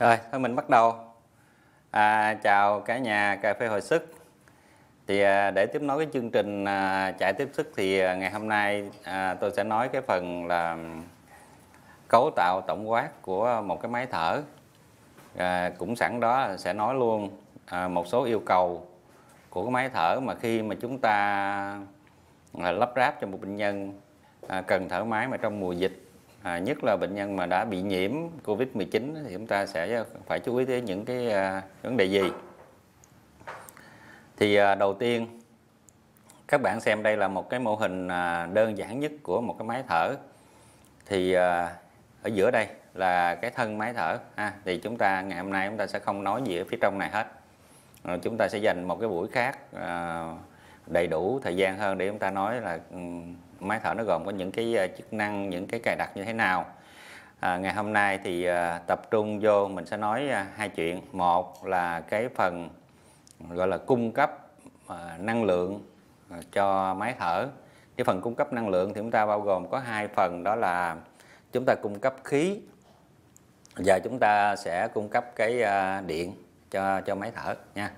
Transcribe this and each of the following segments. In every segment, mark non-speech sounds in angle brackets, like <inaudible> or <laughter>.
Rồi, thôi mình bắt đầu. À, chào cả nhà cà phê hồi sức. Thì à, để tiếp nối cái chương trình à, chạy tiếp sức thì à, ngày hôm nay à, tôi sẽ nói cái phần là cấu tạo tổng quát của một cái máy thở. À, cũng sẵn đó sẽ nói luôn à, một số yêu cầu của cái máy thở mà khi mà chúng ta à, lắp ráp cho một bệnh nhân à, cần thở máy mà trong mùa dịch à, nhất là bệnh nhân mà đã bị nhiễm Covid-19 thì chúng ta sẽ à, phải chú ý tới những cái à, vấn đề gì thì à, đầu tiên các bạn xem đây là một cái mô hình à, đơn giản nhất của một cái máy thở thì à, ở giữa đây là cái thân máy thở ha thì chúng ta ngày hôm nay chúng ta sẽ không nói gì ở phía trong này hết à, chúng ta sẽ dành một cái buổi khác à, đầy đủ thời gian hơn để chúng ta nói là máy thở nó gồm có những cái ờ, chức năng những cái cài đặt như thế nào à, ngày hôm nay thì à, tập trung vô mình sẽ nói à, hai chuyện một là cái phần gọi là cung cấp à, năng lượng à, cho máy thở cái phần cung cấp năng lượng thì chúng ta bao gồm có hai phần đó là chúng ta cung cấp khí và chúng ta sẽ cung cấp cái à, điện cho cho máy thở nha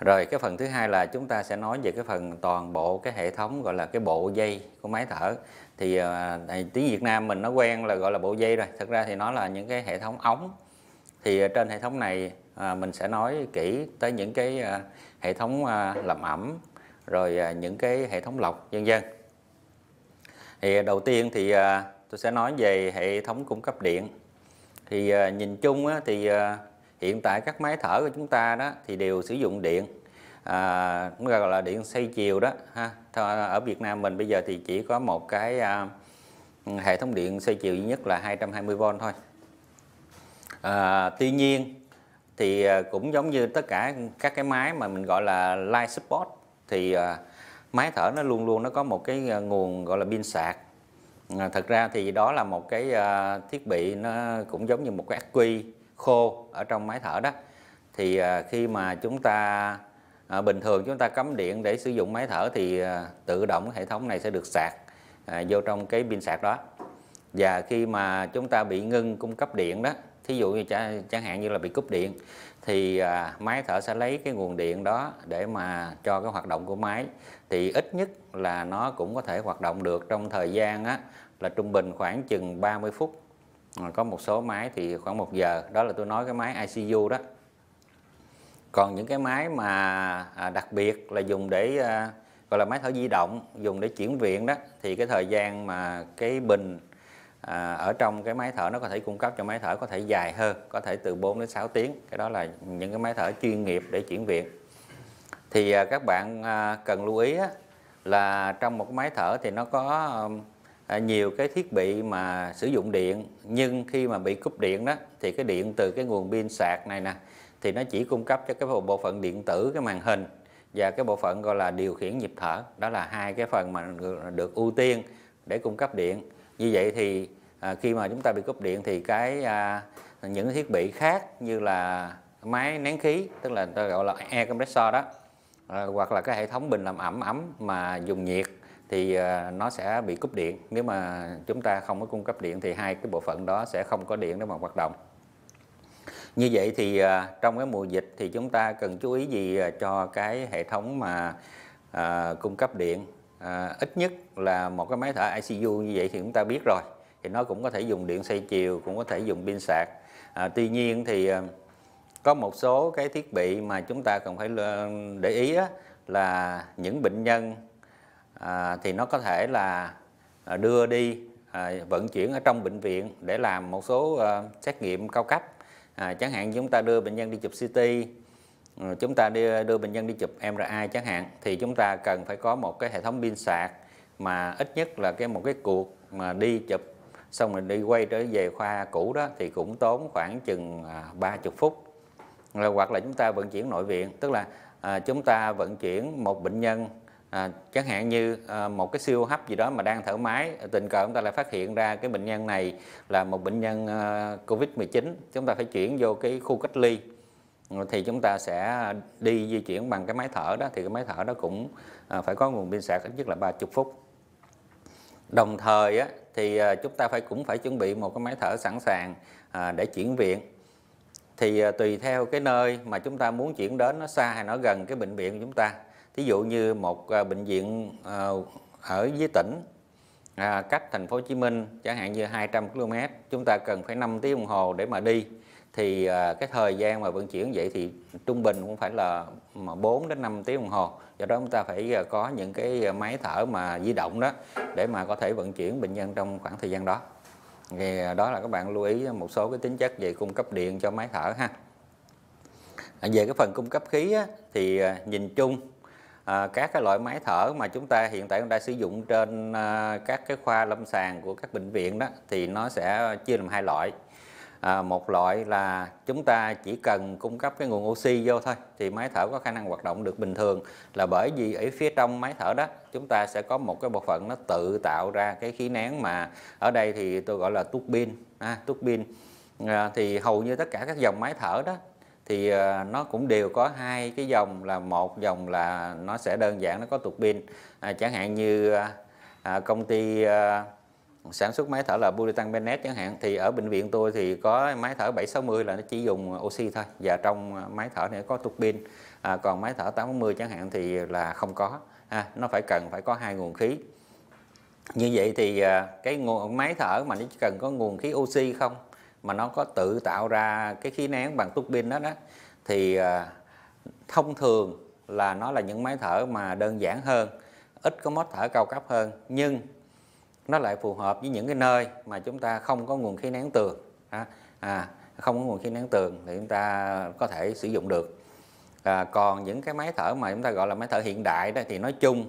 rồi cái phần thứ hai là chúng ta sẽ nói về cái phần toàn bộ cái hệ thống gọi là cái bộ dây của máy thở thì à, tiếng Việt Nam mình nó quen là gọi là bộ dây rồi thật ra thì nó là những cái hệ thống ống thì trên hệ thống này à, mình sẽ nói kỹ tới những cái à, hệ thống à, làm ẩm rồi à, những cái hệ thống lọc vân vân thì đầu tiên thì à, tôi sẽ nói về hệ thống cung cấp điện thì à, nhìn chung á, thì à, hiện tại các máy thở của chúng ta đó thì đều sử dụng điện à, cũng gọi là điện xoay chiều đó ha Thôi ở Việt Nam mình bây giờ thì chỉ có một cái à, hệ thống điện xoay chiều duy nhất là 220V thôi à, tuy nhiên thì à, cũng giống như tất cả các cái máy mà mình gọi là light support thì à, máy thở nó luôn luôn nó có một cái à, nguồn gọi là pin sạc à, thật ra thì đó là một cái à, thiết bị nó cũng giống như một cái ắc quy khô ở trong máy thở đó thì à, khi mà chúng ta à, bình thường chúng ta cắm điện để sử dụng máy thở thì à, tự động hệ thống này sẽ được sạc vô trong cái pin sạc đó và khi mà chúng ta bị ngưng cung cấp điện đó thí dụ như chẳng hạn như là bị cúp điện thì máy thở sẽ lấy cái nguồn điện đó để mà cho cái hoạt động của máy thì ít nhất là nó cũng có thể hoạt động được trong thời gian á, là trung bình khoảng chừng 30 phút Ờ, có một số máy thì khoảng 1 giờ đó là tôi nói cái máy ICU đó còn những cái máy mà à, đặc biệt là dùng để à, gọi là máy thở di động dùng để chuyển viện đó thì cái thời gian mà cái bình à, ở trong cái máy thở nó có thể cung cấp cho máy thở có thể dài hơn có thể từ 4 đến 6 tiếng cái đó là những cái máy thở chuyên nghiệp để chuyển viện thì các bạn cần lưu ý là trong một máy thở thì nó có À, nhiều cái thiết bị mà sử dụng điện nhưng khi mà bị cúp điện đó thì cái điện từ cái nguồn pin sạc này nè thì nó chỉ cung cấp cho cái bộ phận điện tử cái màn hình và cái bộ phận gọi là điều khiển nhịp thở đó là hai cái phần mà được ưu tiên để cung cấp điện như vậy thì à, khi mà chúng ta bị cúp điện thì cái à, những thiết bị khác như là máy nén khí tức là ta gọi là air compressor đó à, hoặc là cái hệ thống bình làm ẩm ấm mà dùng nhiệt thì à, nó sẽ bị cúp điện nếu mà chúng ta không có cung cấp điện thì hai cái bộ phận đó sẽ không có điện để mà hoạt động như vậy thì à, trong cái mùa dịch thì chúng ta cần chú ý gì à, cho cái hệ thống mà à, cung cấp điện à, ít nhất là một cái máy thở ICU như vậy thì chúng ta biết rồi thì nó cũng có thể dùng điện xoay chiều cũng có thể dùng pin sạc à, tuy nhiên thì có một số cái thiết bị mà chúng ta cần phải để ý á, là những bệnh nhân à, thì nó có thể là à, đưa đi à, vận chuyển ở trong bệnh viện để làm một số à, xét nghiệm cao cấp à, chẳng hạn chúng ta đưa bệnh nhân đi chụp CT ừ, chúng ta đưa, đưa bệnh nhân đi chụp MRI chẳng hạn thì chúng ta cần phải có một cái hệ thống pin sạc mà ít nhất là cái một cái cuộc mà đi chụp xong rồi đi quay trở về khoa cũ đó thì cũng tốn khoảng chừng 30 à, phút hoặc là chúng ta vận chuyển nội viện tức là à, chúng ta vận chuyển một bệnh nhân à, chẳng hạn như à, một cái siêu hấp gì đó mà đang thở máy tình cờ chúng ta lại phát hiện ra cái bệnh nhân này là một bệnh nhân à, covid 19 chúng ta phải chuyển vô cái khu cách ly ừ, thì chúng ta sẽ đi di chuyển bằng cái máy thở đó thì cái máy thở đó cũng à, phải có nguồn pin sạc ít nhất là 30 phút đồng thời á, thì à, chúng ta phải cũng phải chuẩn bị một cái máy thở sẵn sàng à, để chuyển viện thì à, tùy theo cái nơi mà chúng ta muốn chuyển đến nó xa hay nó gần cái bệnh viện của chúng ta thí dụ như một à, bệnh viện à, ở dưới tỉnh à, cách thành phố Hồ Chí Minh chẳng hạn như 200 km chúng ta cần phải 5 tiếng đồng hồ để mà đi thì à, cái thời gian mà vận chuyển vậy thì trung bình cũng phải là mà 4 đến 5 tiếng đồng hồ do đó chúng ta phải à, có những cái máy thở mà di động đó để mà có thể vận chuyển bệnh nhân trong khoảng thời gian đó thì đó là các bạn lưu ý một số cái tính chất về cung cấp điện cho máy thở ha về cái phần cung cấp khí á, thì nhìn chung À, các cái loại máy thở mà chúng ta hiện tại đang sử dụng trên à, các cái khoa lâm sàng của các bệnh viện đó thì nó sẽ chia làm hai loại à, một loại là chúng ta chỉ cần cung cấp cái nguồn oxy vô thôi thì máy thở có khả năng hoạt động được bình thường là bởi vì ở phía trong máy thở đó chúng ta sẽ có một cái bộ phận nó tự tạo ra cái khí nén mà ở đây thì tôi gọi là tuốc pin à, tuốc pin à, thì hầu như tất cả các dòng máy thở đó thì ờ, nó cũng đều có hai cái dòng là một dòng là nó sẽ đơn giản nó có tuột pin à, chẳng hạn như ờ, à, công ty à, sản xuất máy thở là Buritan Bennett chẳng hạn thì ở bệnh viện tôi thì có máy thở 760 là nó chỉ dùng oxy thôi và trong máy thở này có tuột pin à, còn máy thở 840 chẳng hạn thì là không có à, nó phải cần phải có hai nguồn khí như vậy thì cái nguồn máy thở mà nó chỉ cần có nguồn khí oxy không mà nó có tự tạo ra cái khí nén bằng tuốc pin đó đó thì à, thông thường là nó là những máy thở mà đơn giản hơn ít có mốt thở cao cấp hơn nhưng nó lại phù hợp với những cái nơi mà chúng ta không có nguồn khí nén tường à, không có nguồn khí nén tường thì chúng ta có thể sử dụng được à, còn những cái máy thở mà chúng ta gọi là máy thở hiện đại đó thì nói chung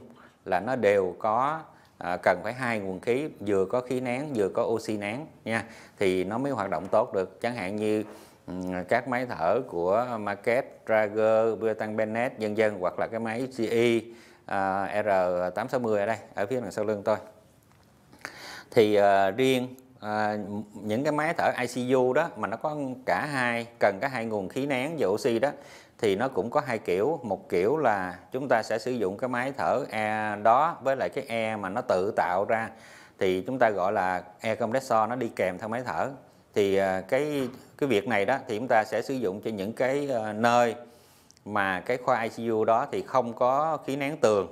là nó đều có À, cần phải hai nguồn khí vừa có khí nén vừa có oxy nén nha thì nó mới hoạt động tốt được chẳng hạn như các máy thở của Market, drager, Biotan Bennett vân dân hoặc là cái máy CE à, R860 ở đây ở phía đằng sau lưng tôi thì à, riêng à, những cái máy thở ICU đó mà nó có cả hai cần cả hai nguồn khí nén và oxy đó thì nó cũng có hai kiểu một kiểu là chúng ta sẽ sử dụng cái máy thở e đó với lại cái e mà nó tự tạo ra thì chúng ta gọi là E compressor nó đi kèm theo máy thở thì à, cái cái việc này đó thì chúng ta sẽ sử dụng cho những cái à, nơi mà cái khoa ICU đó thì không có khí nén tường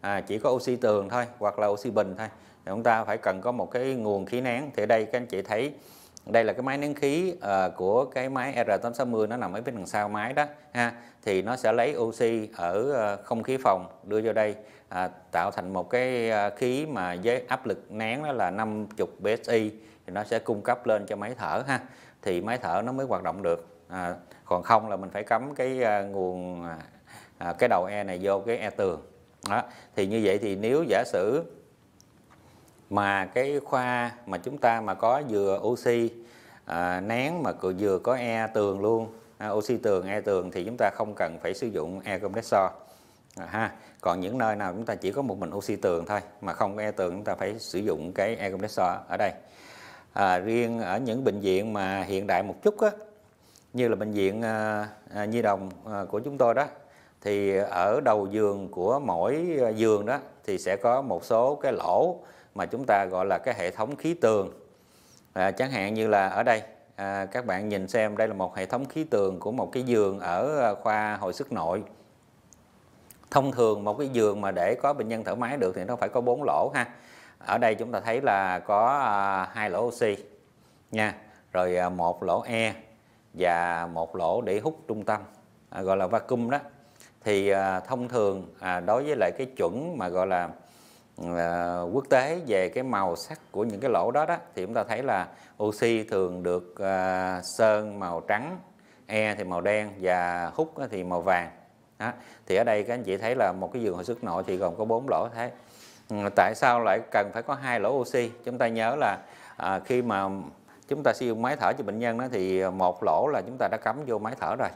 à, chỉ có oxy tường thôi hoặc là oxy bình thôi thì chúng ta phải cần có một cái nguồn khí nén thì ở đây các anh chị thấy đây là cái máy nén khí uh, của cái máy R860 nó nằm ở bên đằng sau máy đó ha thì nó sẽ lấy oxy ở ờ, không khí phòng đưa vào đây uh, tạo thành một cái ờ, khí mà với áp lực nén đó là 50 psi thì nó sẽ cung cấp lên cho máy thở ha thì máy thở nó mới hoạt động được à, còn không là mình phải cắm cái uh, nguồn uh, cái đầu e này vô cái e tường đó thì như vậy thì nếu giả sử mà cái khoa mà chúng ta mà có vừa oxy à, nén mà vừa có e tường luôn à, oxy tường e tường thì chúng ta không cần phải sử dụng e compressor à, ha còn những nơi nào chúng ta chỉ có một mình oxy tường thôi mà không có e tường chúng ta phải sử dụng cái e compressor ở đây à, riêng ở những bệnh viện mà hiện đại một chút á, như là bệnh viện à, à, nhi đồng à, của chúng tôi đó thì ở đầu giường của mỗi à, giường đó thì sẽ có một số cái lỗ mà chúng ta gọi là cái hệ thống khí tường à, chẳng hạn như là ở đây à, các bạn nhìn xem đây là một hệ thống khí tường của một cái giường ở à, khoa hồi sức nội thông thường một cái giường mà để có bệnh nhân thở máy được thì nó phải có bốn lỗ ha ở đây chúng ta thấy là có à, hai lỗ oxy nha rồi à, một lỗ e và một lỗ để hút trung tâm gọi là vacuum đó thì thông thường đối với lại cái chuẩn mà gọi là quốc tế về cái màu sắc của những cái lỗ đó đó thì chúng ta thấy là oxy thường được à, sơn màu trắng e thì màu đen và hút thì màu vàng đó. thì ở đây các anh chị thấy là một cái giường hồi sức nội thì gồm có bốn lỗ thế ừ, tại sao lại cần phải có hai lỗ oxy chúng ta nhớ là à, khi mà chúng ta sử dụng máy thở cho bệnh nhân đó thì một lỗ là chúng ta đã cắm vô máy thở rồi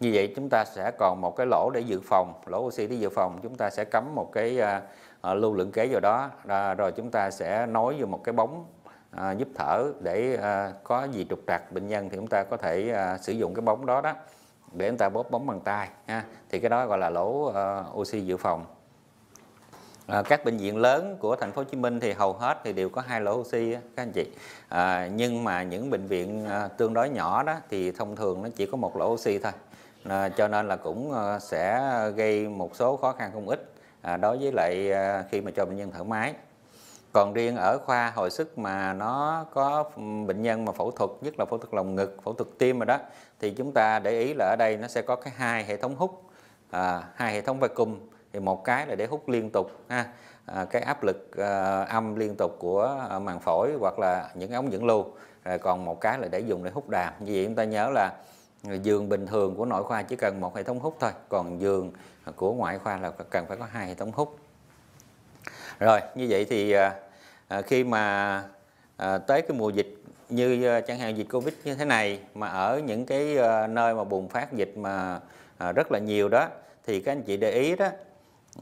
như vậy chúng ta sẽ còn một cái lỗ để dự phòng lỗ oxy để dự phòng chúng ta sẽ cắm một cái à, Ờ, lưu lượng kế vào đó à, rồi chúng ta sẽ nối vào một cái bóng à, giúp thở để à, có gì trục trặc bệnh nhân thì chúng ta có thể à, sử dụng cái bóng đó đó để chúng ta bóp bóng bằng tay ha. thì cái đó gọi là lỗ à, oxy dự phòng À, các bệnh viện lớn của thành phố Hồ Chí Minh thì hầu hết thì đều có hai lỗ oxy á, các anh chị à, nhưng mà những bệnh viện à, tương đối nhỏ đó thì thông thường nó chỉ có một lỗ oxy thôi à, cho nên là cũng sẽ gây một số khó khăn không ít à, đối với lại à, khi mà cho bệnh nhân thở máy còn riêng ở khoa hồi sức mà nó có bệnh nhân mà phẫu thuật nhất là phẫu thuật lồng ngực phẫu thuật tim rồi đó thì chúng ta để ý là ở đây nó sẽ có cái hai hệ thống hút à, hai hệ thống vacuum thì một cái là để hút liên tục ha à, cái áp lực à, âm liên tục của à, màng phổi hoặc là những ống dẫn lưu à, còn một cái là để dùng để hút đàm như vậy chúng ta nhớ là à, giường bình thường của nội khoa chỉ cần một hệ thống hút thôi còn giường của ngoại khoa là cần phải có hai hệ thống hút rồi như vậy thì à, à, khi mà à, tới cái mùa dịch như chẳng hạn dịch covid như thế này mà ở những cái nơi mà bùng phát dịch mà rất là nhiều đó thì các anh chị để ý đó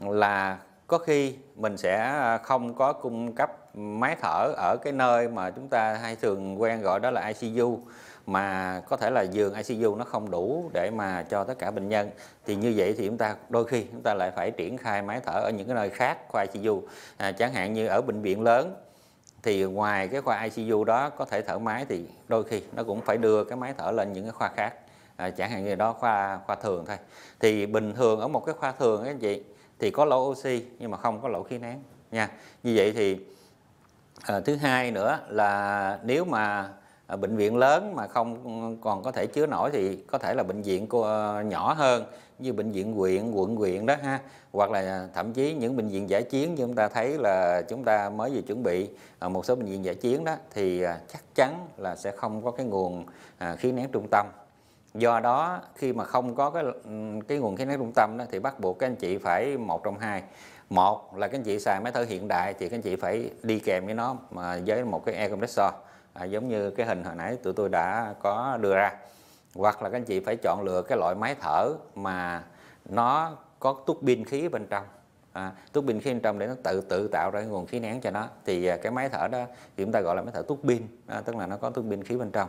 là có khi mình sẽ không có cung cấp máy thở ở cái nơi mà chúng ta hay thường quen gọi đó là ICU mà có thể là giường ICU nó không đủ để mà cho tất cả bệnh nhân thì như vậy thì chúng ta đôi khi chúng ta lại phải triển khai máy thở ở những cái nơi khác khoa ICU à, chẳng hạn như ở bệnh viện lớn thì ngoài cái khoa ICU đó có thể thở máy thì đôi khi nó cũng phải đưa cái máy thở lên những cái khoa khác à, chẳng hạn như đó khoa khoa thường thôi thì bình thường ở một cái khoa thường các anh chị thì có lỗ oxy nhưng mà không có lỗ khí nén nha như vậy thì à, thứ hai nữa là nếu mà Ờ, bệnh viện lớn mà không còn có thể chứa nổi thì có thể là bệnh viện của, ờ, nhỏ hơn như bệnh viện huyện quận huyện đó ha hoặc là thậm chí những bệnh viện giải chiến như chúng ta thấy là chúng ta mới vừa chuẩn bị ờ, một số bệnh viện giải chiến đó thì chắc chắn là sẽ không có cái nguồn khí nén trung tâm do đó khi mà không có cái cái nguồn khí nén trung tâm đó thì bắt buộc các anh chị phải một trong hai một là các anh chị xài máy thở hiện đại thì các anh chị phải đi kèm với nó mà với một cái air compressor à, giống như cái hình hồi nãy tụi tôi đã có đưa ra hoặc là các anh chị phải chọn lựa cái loại máy thở mà nó có tuốc pin khí bên trong à, tuốc pin khí bên trong để nó tự tự tạo ra nguồn khí nén cho nó thì à, cái máy thở đó thì chúng ta gọi là máy thở tuốc pin à, tức là nó có tuốc pin khí bên trong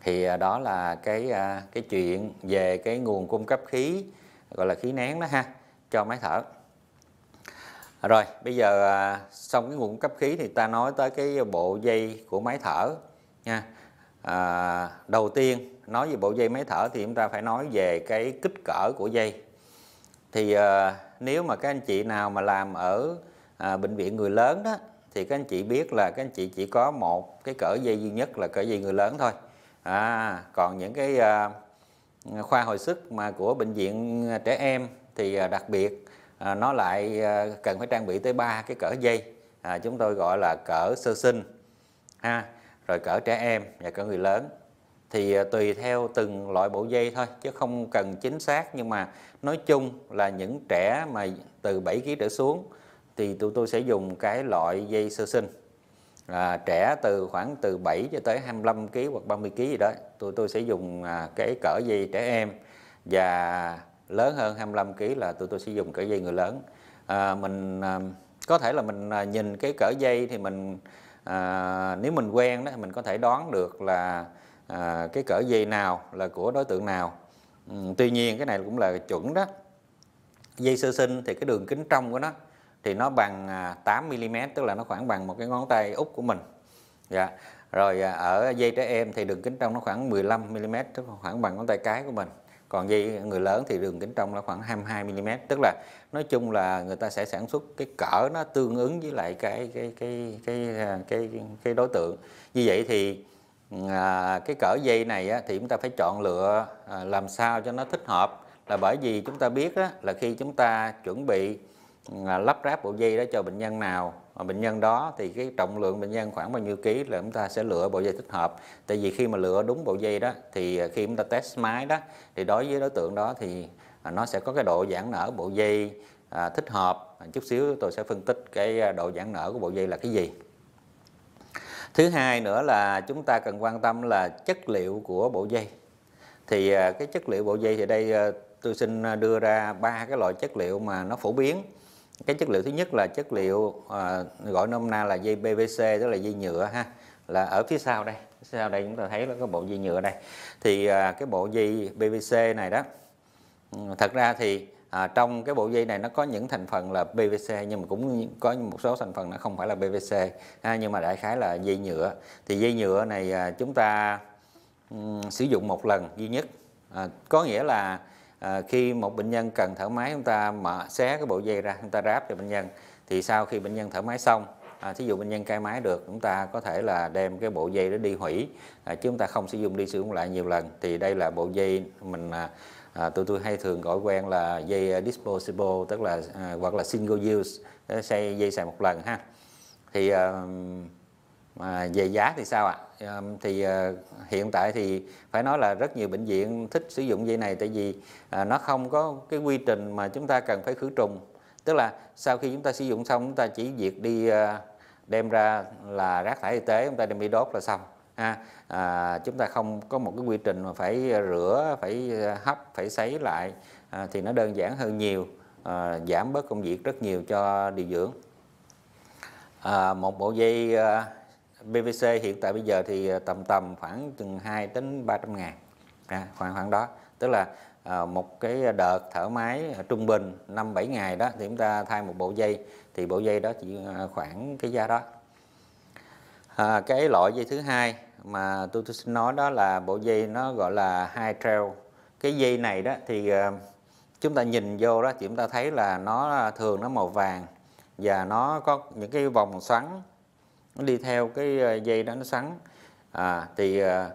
thì à, đó là cái à, cái chuyện về cái nguồn cung cấp khí gọi là khí nén đó ha cho máy thở À, rồi, bây giờ à, xong cái nguồn cấp khí thì ta nói tới cái bộ dây của máy thở nha. À, đầu tiên nói về bộ dây máy thở thì chúng ta phải nói về cái kích cỡ của dây. Thì à, nếu mà các anh chị nào mà làm ở à, bệnh viện người lớn đó thì các anh chị biết là các anh chị chỉ có một cái cỡ dây duy nhất là cỡ dây người lớn thôi. À, còn những cái à, khoa hồi sức mà của bệnh viện trẻ em thì à, đặc biệt À, nó lại à, cần phải trang bị tới ba cái cỡ dây à, chúng tôi gọi là cỡ sơ sinh ha rồi cỡ trẻ em và cỡ người lớn thì à, tùy theo từng loại bộ dây thôi chứ không cần chính xác nhưng mà nói chung là những trẻ mà từ 7 kg trở xuống thì tụi tôi sẽ dùng cái loại dây sơ sinh à, trẻ từ khoảng từ 7 cho tới 25 kg hoặc 30 kg gì đó tụi tôi sẽ dùng cái cỡ dây trẻ em và lớn hơn 25 kg là tụi tôi sử dụng cỡ dây người lớn à, mình à, có thể là mình à, nhìn cái cỡ dây thì mình à, nếu mình quen đó mình có thể đoán được là à, cái cỡ dây nào là của đối tượng nào ừ, tuy nhiên cái này cũng là chuẩn đó dây sơ sinh thì cái đường kính trong của nó thì nó bằng 8 à, mm tức là nó khoảng bằng một cái ngón tay út của mình dạ rồi à, ở dây trẻ em thì đường kính trong nó khoảng 15 mm tức là khoảng bằng ngón tay cái của mình còn dây người lớn thì đường kính trong là khoảng 22 mm tức là nói chung là người ta sẽ sản xuất cái cỡ nó tương ứng với lại cái cái cái cái cái cái đối tượng như vậy thì à, cái cỡ dây này á, thì chúng ta phải chọn lựa à, làm sao cho nó thích hợp là bởi vì chúng ta biết á, là khi chúng ta chuẩn bị à, lắp ráp bộ dây đó cho bệnh nhân nào mà bệnh nhân đó thì cái trọng lượng bệnh nhân khoảng bao nhiêu ký là chúng ta sẽ lựa bộ dây thích hợp tại vì khi mà lựa đúng bộ dây đó thì khi chúng ta test máy đó thì đối với đối tượng đó thì à, nó sẽ có cái độ giãn nở bộ dây à, thích hợp à, chút xíu tôi sẽ phân tích cái à, độ giãn nở của bộ dây là cái gì thứ hai nữa là chúng ta cần quan tâm là chất liệu của bộ dây thì cái chất liệu bộ dây thì đây tôi xin đưa ra ba cái loại chất liệu mà nó phổ biến cái chất liệu thứ nhất là chất liệu à, gọi nôm na là dây PVC tức là dây nhựa ha là ở phía sau đây sau đây chúng ta thấy là có bộ dây nhựa đây thì à, cái bộ dây PVC này đó ừ, thật ra thì à, trong cái bộ dây này nó có những thành phần là PVC nhưng mà cũng có một số thành phần nó không phải là PVC ha, nhưng mà đại khái là dây nhựa thì dây nhựa này à, chúng ta um, sử dụng một lần duy nhất à, có nghĩa là à, khi một bệnh nhân cần thở máy chúng ta mở xé cái bộ dây ra chúng ta ráp cho bệnh nhân thì sau khi bệnh nhân thở máy xong à, thí dụ bệnh nhân cai máy được chúng ta có thể là đem cái bộ dây đó đi hủy à, chứ chúng ta không sử dụng đi sử dụng lại nhiều lần thì đây là bộ dây mình à, à tụi tôi hay thường gọi quen là dây à, disposable tức là à, hoặc là single use à, xây dây xài một lần ha thì à, À, về giá thì sao ạ? À, thì à, hiện tại thì phải nói là rất nhiều bệnh viện thích sử dụng dây này tại vì à, nó không có cái quy trình mà chúng ta cần phải khử trùng. Tức là sau khi chúng ta sử dụng xong chúng ta chỉ việc đi à, đem ra là rác thải y tế chúng ta đem đi đốt là xong. À, à, chúng ta không có một cái quy trình mà phải rửa, phải hấp, phải sấy lại à, thì nó đơn giản hơn nhiều, à, giảm bớt công việc rất nhiều cho điều dưỡng. À, một bộ dây à, PVC hiện tại bây giờ thì ờ, tầm tầm khoảng chừng 2 đến 300 ngàn à, khoảng khoảng đó tức là à, một cái đợt thở máy ờ, trung bình 5-7 ngày đó thì chúng ta thay một bộ dây thì bộ dây đó chỉ khoảng cái giá đó à, cái loại dây thứ hai mà tôi, tôi xin nói đó là bộ dây nó gọi là high trail cái dây này đó thì à, chúng ta nhìn vô đó thì chúng ta thấy là nó thường nó màu vàng và nó có những cái vòng xoắn nó đi theo cái ờ, dây đó nó sắn à, thì à,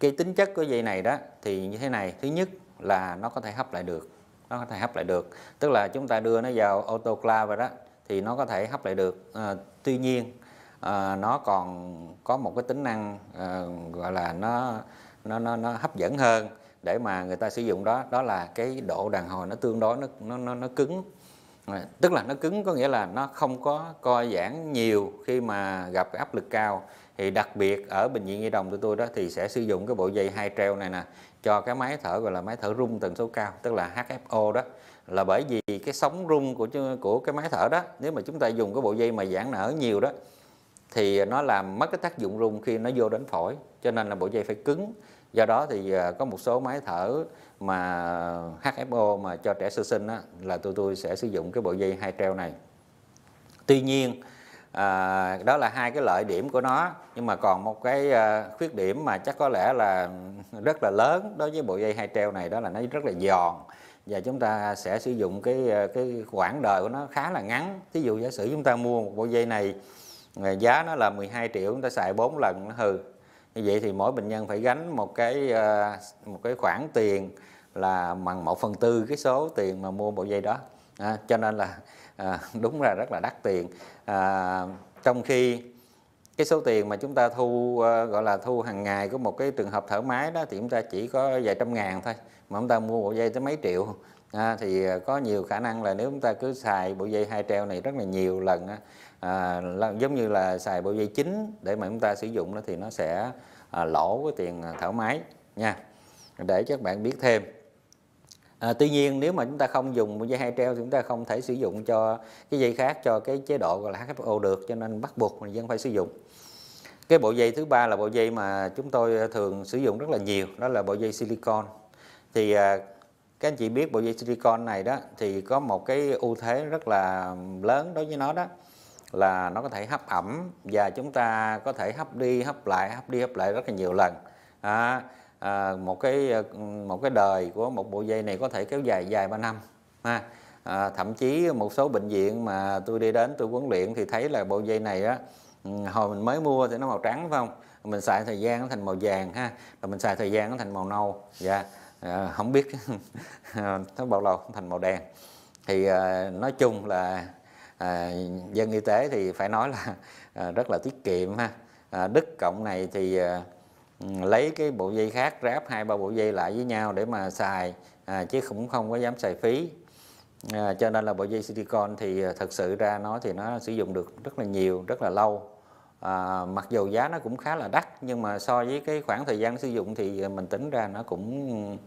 cái tính chất của dây này đó thì như thế này thứ nhất là nó có thể hấp lại được nó có thể hấp lại được tức là chúng ta đưa nó vào autoclave đó thì nó có thể hấp lại được à, tuy nhiên à, nó còn có một cái tính năng à, gọi là nó nó nó nó hấp dẫn hơn để mà người ta sử dụng đó đó là cái độ đàn hồi nó tương đối nó nó nó, nó cứng tức là nó cứng có nghĩa là nó không có co giãn nhiều khi mà gặp áp lực cao thì đặc biệt ở bệnh viện nhi đồng của tôi đó thì sẽ sử dụng cái bộ dây hai treo này nè cho cái máy thở gọi là máy thở rung tần số cao tức là HFO đó là bởi vì cái sóng rung của của cái máy thở đó nếu mà chúng ta dùng cái bộ dây mà giãn nở nhiều đó thì nó làm mất cái tác dụng rung khi nó vô đến phổi cho nên là bộ dây phải cứng do đó thì à, có một số máy thở mà HFO mà cho trẻ sơ sinh á, là tôi tôi sẽ sử dụng cái bộ dây hai treo này tuy nhiên à, đó là hai cái lợi điểm của nó nhưng mà còn một cái à, khuyết điểm mà chắc có lẽ là rất là lớn đối với bộ dây hai treo này đó là nó rất là giòn và chúng ta sẽ sử dụng cái à, cái khoảng đời của nó khá là ngắn ví dụ giả sử chúng ta mua một bộ dây này à, giá nó là 12 triệu chúng ta xài 4 lần nó hư như vậy thì mỗi bệnh nhân phải gánh một cái ờ, một cái khoản tiền là bằng một phần tư cái số tiền mà mua bộ dây đó à, cho nên là à, <laughs> đúng là rất là đắt tiền à, trong khi cái số tiền mà chúng ta thu ờ, gọi là thu hàng ngày của một cái trường hợp thở máy đó thì chúng ta chỉ có vài trăm ngàn thôi mà chúng ta mua bộ dây tới mấy triệu à, thì có nhiều khả năng là nếu chúng ta cứ xài bộ dây hai treo này rất là nhiều lần à, giống như là xài bộ dây chính để mà chúng ta sử dụng nó thì nó sẽ à, lỗ cái tiền à, thảo máy nha để các bạn biết thêm À, tuy nhiên nếu mà chúng ta không dùng dây hai treo thì chúng ta không thể sử dụng cho cái dây khác cho cái chế độ gọi là HFO được cho nên bắt buộc người dân phải sử dụng cái bộ dây thứ ba là bộ dây mà chúng tôi thường sử dụng rất là nhiều đó là bộ dây silicon thì à, các anh chị biết bộ dây silicon này đó thì có một cái ưu thế rất là lớn đối với nó đó là nó có thể hấp ẩm và chúng ta có thể hấp đi hấp lại hấp đi hấp lại rất là nhiều lần à, à, một cái một cái đời của một bộ dây này có thể kéo dài dài ba năm ha à, thậm chí một số bệnh viện mà tôi đi đến tôi huấn luyện thì thấy là bộ dây này á ừ, hồi mình mới mua thì nó màu trắng phải không mình xài thời gian nó thành màu vàng ha rồi mình xài thời gian nó thành màu nâu dạ yeah. à, không biết <laughs> nó bao lâu thành màu đen thì à, nói chung là à, dân y tế thì phải nói là à, rất là tiết kiệm ha à, đức cộng này thì à, lấy cái bộ dây khác ráp hai ba bộ dây lại với nhau để mà xài à, chứ cũng không có dám xài phí à, cho nên là bộ dây silicon thì à, thật sự ra nó thì nó sử dụng được rất là nhiều rất là lâu à, mặc dù giá nó cũng khá là đắt nhưng mà so với cái khoảng thời gian sử dụng thì mình tính ra nó cũng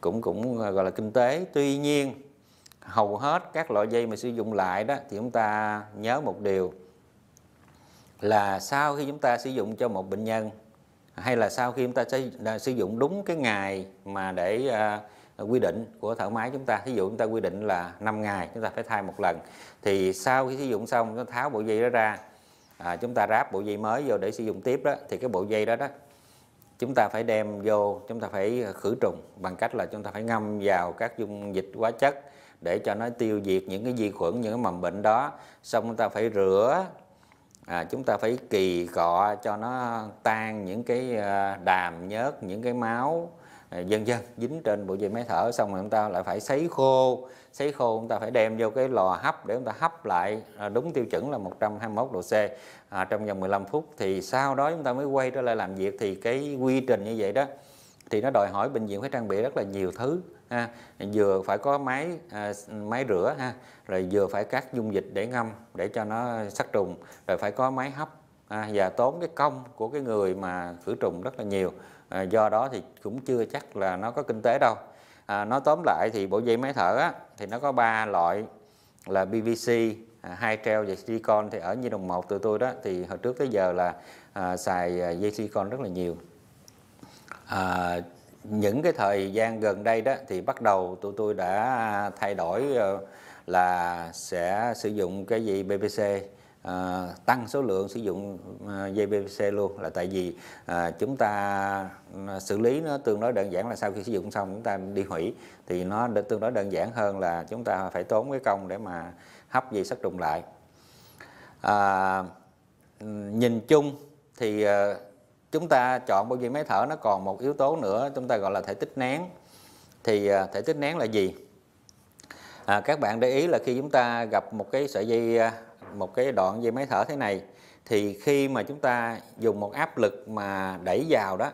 cũng cũng gọi là kinh tế tuy nhiên hầu hết các loại dây mà sử dụng lại đó thì chúng ta nhớ một điều là sau khi chúng ta sử dụng cho một bệnh nhân hay là sau khi chúng ta sử dụng đúng cái ngày mà để uh, quy định của thở máy chúng ta ví dụ chúng ta quy định là 5 ngày chúng ta phải thay một lần thì sau khi sử dụng xong chúng ta tháo bộ dây đó ra à, chúng ta ráp bộ dây mới vô để sử dụng tiếp đó thì cái bộ dây đó đó chúng ta phải đem vô chúng ta phải khử trùng bằng cách là chúng ta phải ngâm vào các dung dịch hóa chất để cho nó tiêu diệt những cái vi khuẩn những cái mầm bệnh đó xong chúng ta phải rửa à, chúng ta phải kỳ cọ cho nó tan những cái à, đàm nhớt những cái máu à, dân dân dính trên bộ dây máy thở xong rồi chúng ta lại phải sấy khô sấy khô chúng ta phải đem vô cái lò hấp để chúng ta hấp lại à, đúng tiêu chuẩn là 121 độ C à, trong vòng 15 phút thì sau đó chúng ta mới quay trở lại làm việc thì cái quy trình như vậy đó thì nó đòi hỏi bệnh viện phải trang bị rất là nhiều thứ ha vừa phải có máy à, máy rửa ha rồi vừa phải các dung dịch để ngâm để cho nó sát trùng rồi phải có máy hấp à, và tốn cái công của cái người mà khử trùng rất là nhiều à, do đó thì cũng chưa chắc là nó có kinh tế đâu à, nói tóm lại thì bộ dây máy thở á, thì nó có ba loại là PVC à, hai treo và silicon thì ở Nhi Đồng một từ tôi đó thì hồi trước tới giờ là à, xài à, dây silicon rất là nhiều à, những cái thời gian gần đây đó thì bắt đầu tụi tôi đã thay đổi ờ, là sẽ sử dụng cái gì BBC à, tăng số lượng sử dụng à, dây PVC luôn là tại vì à, chúng ta xử lý nó tương đối đơn giản là sau khi sử dụng xong chúng ta đi hủy thì nó tương đối đơn giản hơn là chúng ta phải tốn cái công để mà hấp dây sắt trùng lại à, nhìn chung thì chúng ta chọn bao nhiêu máy thở nó còn một yếu tố nữa chúng ta gọi là thể tích nén thì à, thể tích nén là gì à, các bạn để ý là khi chúng ta gặp một cái sợi dây à, một cái đoạn dây máy thở thế này thì khi mà chúng ta dùng một áp lực mà đẩy vào đó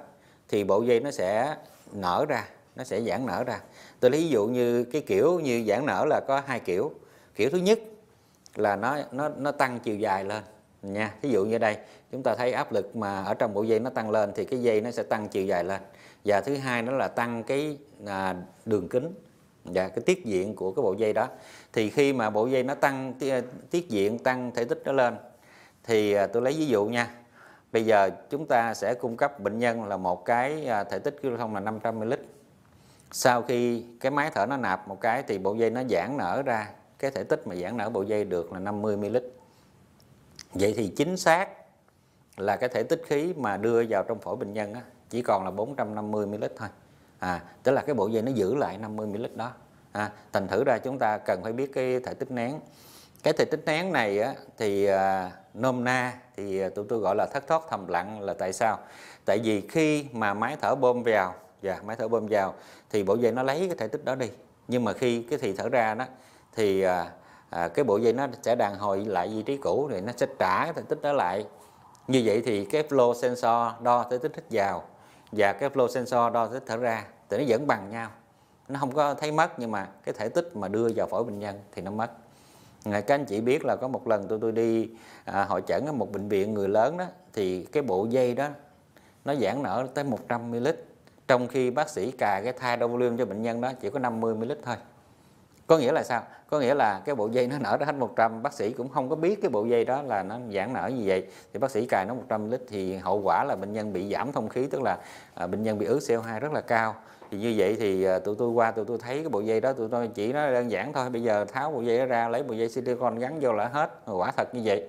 thì bộ dây nó sẽ nở ra nó sẽ giãn nở ra tôi lấy ví dụ như cái kiểu như giãn nở là có hai kiểu kiểu thứ nhất là nó nó nó tăng chiều dài lên nha ví dụ như đây chúng ta thấy áp lực mà ở trong bộ dây nó tăng lên thì cái dây nó sẽ tăng chiều dài lên và thứ hai nó là tăng cái à, đường kính và dạ, cái tiết diện của cái bộ dây đó thì khi mà bộ dây nó tăng tiết diện tăng thể tích nó lên thì à, tôi lấy ví dụ nha bây giờ chúng ta sẽ cung cấp bệnh nhân là một cái à, thể tích lưu thông là 500 ml sau khi cái máy thở nó nạp một cái thì bộ dây nó giãn nở ra cái thể tích mà giãn nở bộ dây được là 50 ml vậy thì chính xác là cái thể tích khí mà đưa vào trong phổi bệnh nhân á, chỉ còn là 450 ml thôi à, tức là cái bộ dây nó giữ lại 50 ml đó à, thành thử ra chúng ta cần phải biết cái thể tích nén cái thể tích nén này á, thì à, nôm na thì tụi tôi gọi là thất thoát thầm lặng là tại sao tại vì khi mà máy thở bơm vào và dạ, máy thở bơm vào thì bộ dây nó lấy cái thể tích đó đi nhưng mà khi cái thì thở ra đó thì à, à, cái bộ dây nó sẽ đàn hồi lại vị trí cũ thì nó sẽ trả cái thành tích đó lại như vậy thì cái flow sensor đo thể tích hít vào và cái flow sensor đo thể tích thở ra thì nó vẫn bằng nhau nó không có thấy mất nhưng mà cái thể tích mà đưa vào phổi bệnh nhân thì nó mất các anh chị biết là có một lần tôi tôi đi à, hội chẩn ở một bệnh viện người lớn đó thì cái bộ dây đó nó giãn nở tới 100 ml trong khi bác sĩ cài cái thai đo volume cho bệnh nhân đó chỉ có 50 ml thôi có nghĩa là sao có nghĩa là cái bộ dây nó nở ra hết 100 bác sĩ cũng không có biết cái bộ dây đó là nó giãn nở như vậy thì bác sĩ cài nó 100 lít thì hậu quả là bệnh nhân bị giảm thông khí tức là à, bệnh nhân bị ứ CO2 rất là cao thì như vậy thì à, tụi tôi qua tụi tôi thấy cái bộ dây đó tụi tôi chỉ nó đơn giản thôi bây giờ tháo bộ dây đó ra lấy bộ dây silicon gắn vô là hết quả thật như vậy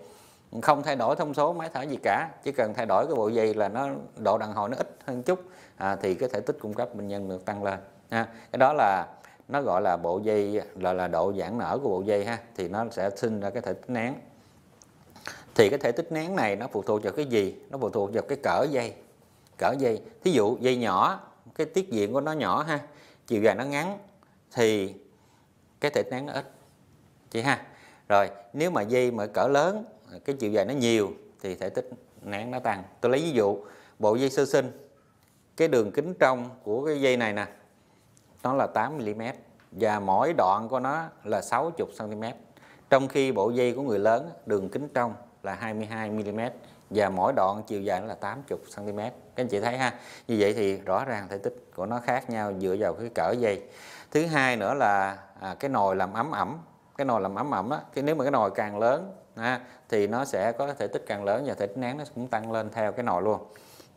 không thay đổi thông số máy thở gì cả chỉ cần thay đổi cái bộ dây là nó độ đàn hồi nó ít hơn chút à, thì cái thể tích cung cấp bệnh nhân được tăng lên à, cái đó là nó gọi là bộ dây là là độ giãn nở của bộ dây ha thì nó sẽ sinh ra cái thể tích nén thì cái thể tích nén này nó phụ thuộc vào cái gì nó phụ thuộc vào cái cỡ dây cỡ dây thí dụ dây nhỏ cái tiết diện của nó nhỏ ha chiều dài nó ngắn thì cái thể tích nén nó ít chị ha rồi nếu mà dây mà cỡ lớn cái chiều dài nó nhiều thì thể tích nén nó tăng tôi lấy ví dụ bộ dây sơ sinh cái đường kính trong của cái dây này nè nó là 8 mm và mỗi đoạn của nó là 60 cm. Trong khi bộ dây của người lớn đường kính trong là 22 mm và mỗi đoạn chiều dài là 80 cm. Các anh chị thấy ha. Như vậy thì rõ ràng thể tích của nó khác nhau dựa vào cái cỡ dây. Thứ hai nữa là à, cái nồi làm ấm ẩm. Cái nồi làm ấm ẩm á, cái nếu mà cái nồi càng lớn ha, thì nó sẽ có thể tích càng lớn và thể tích nén nó cũng tăng lên theo cái nồi luôn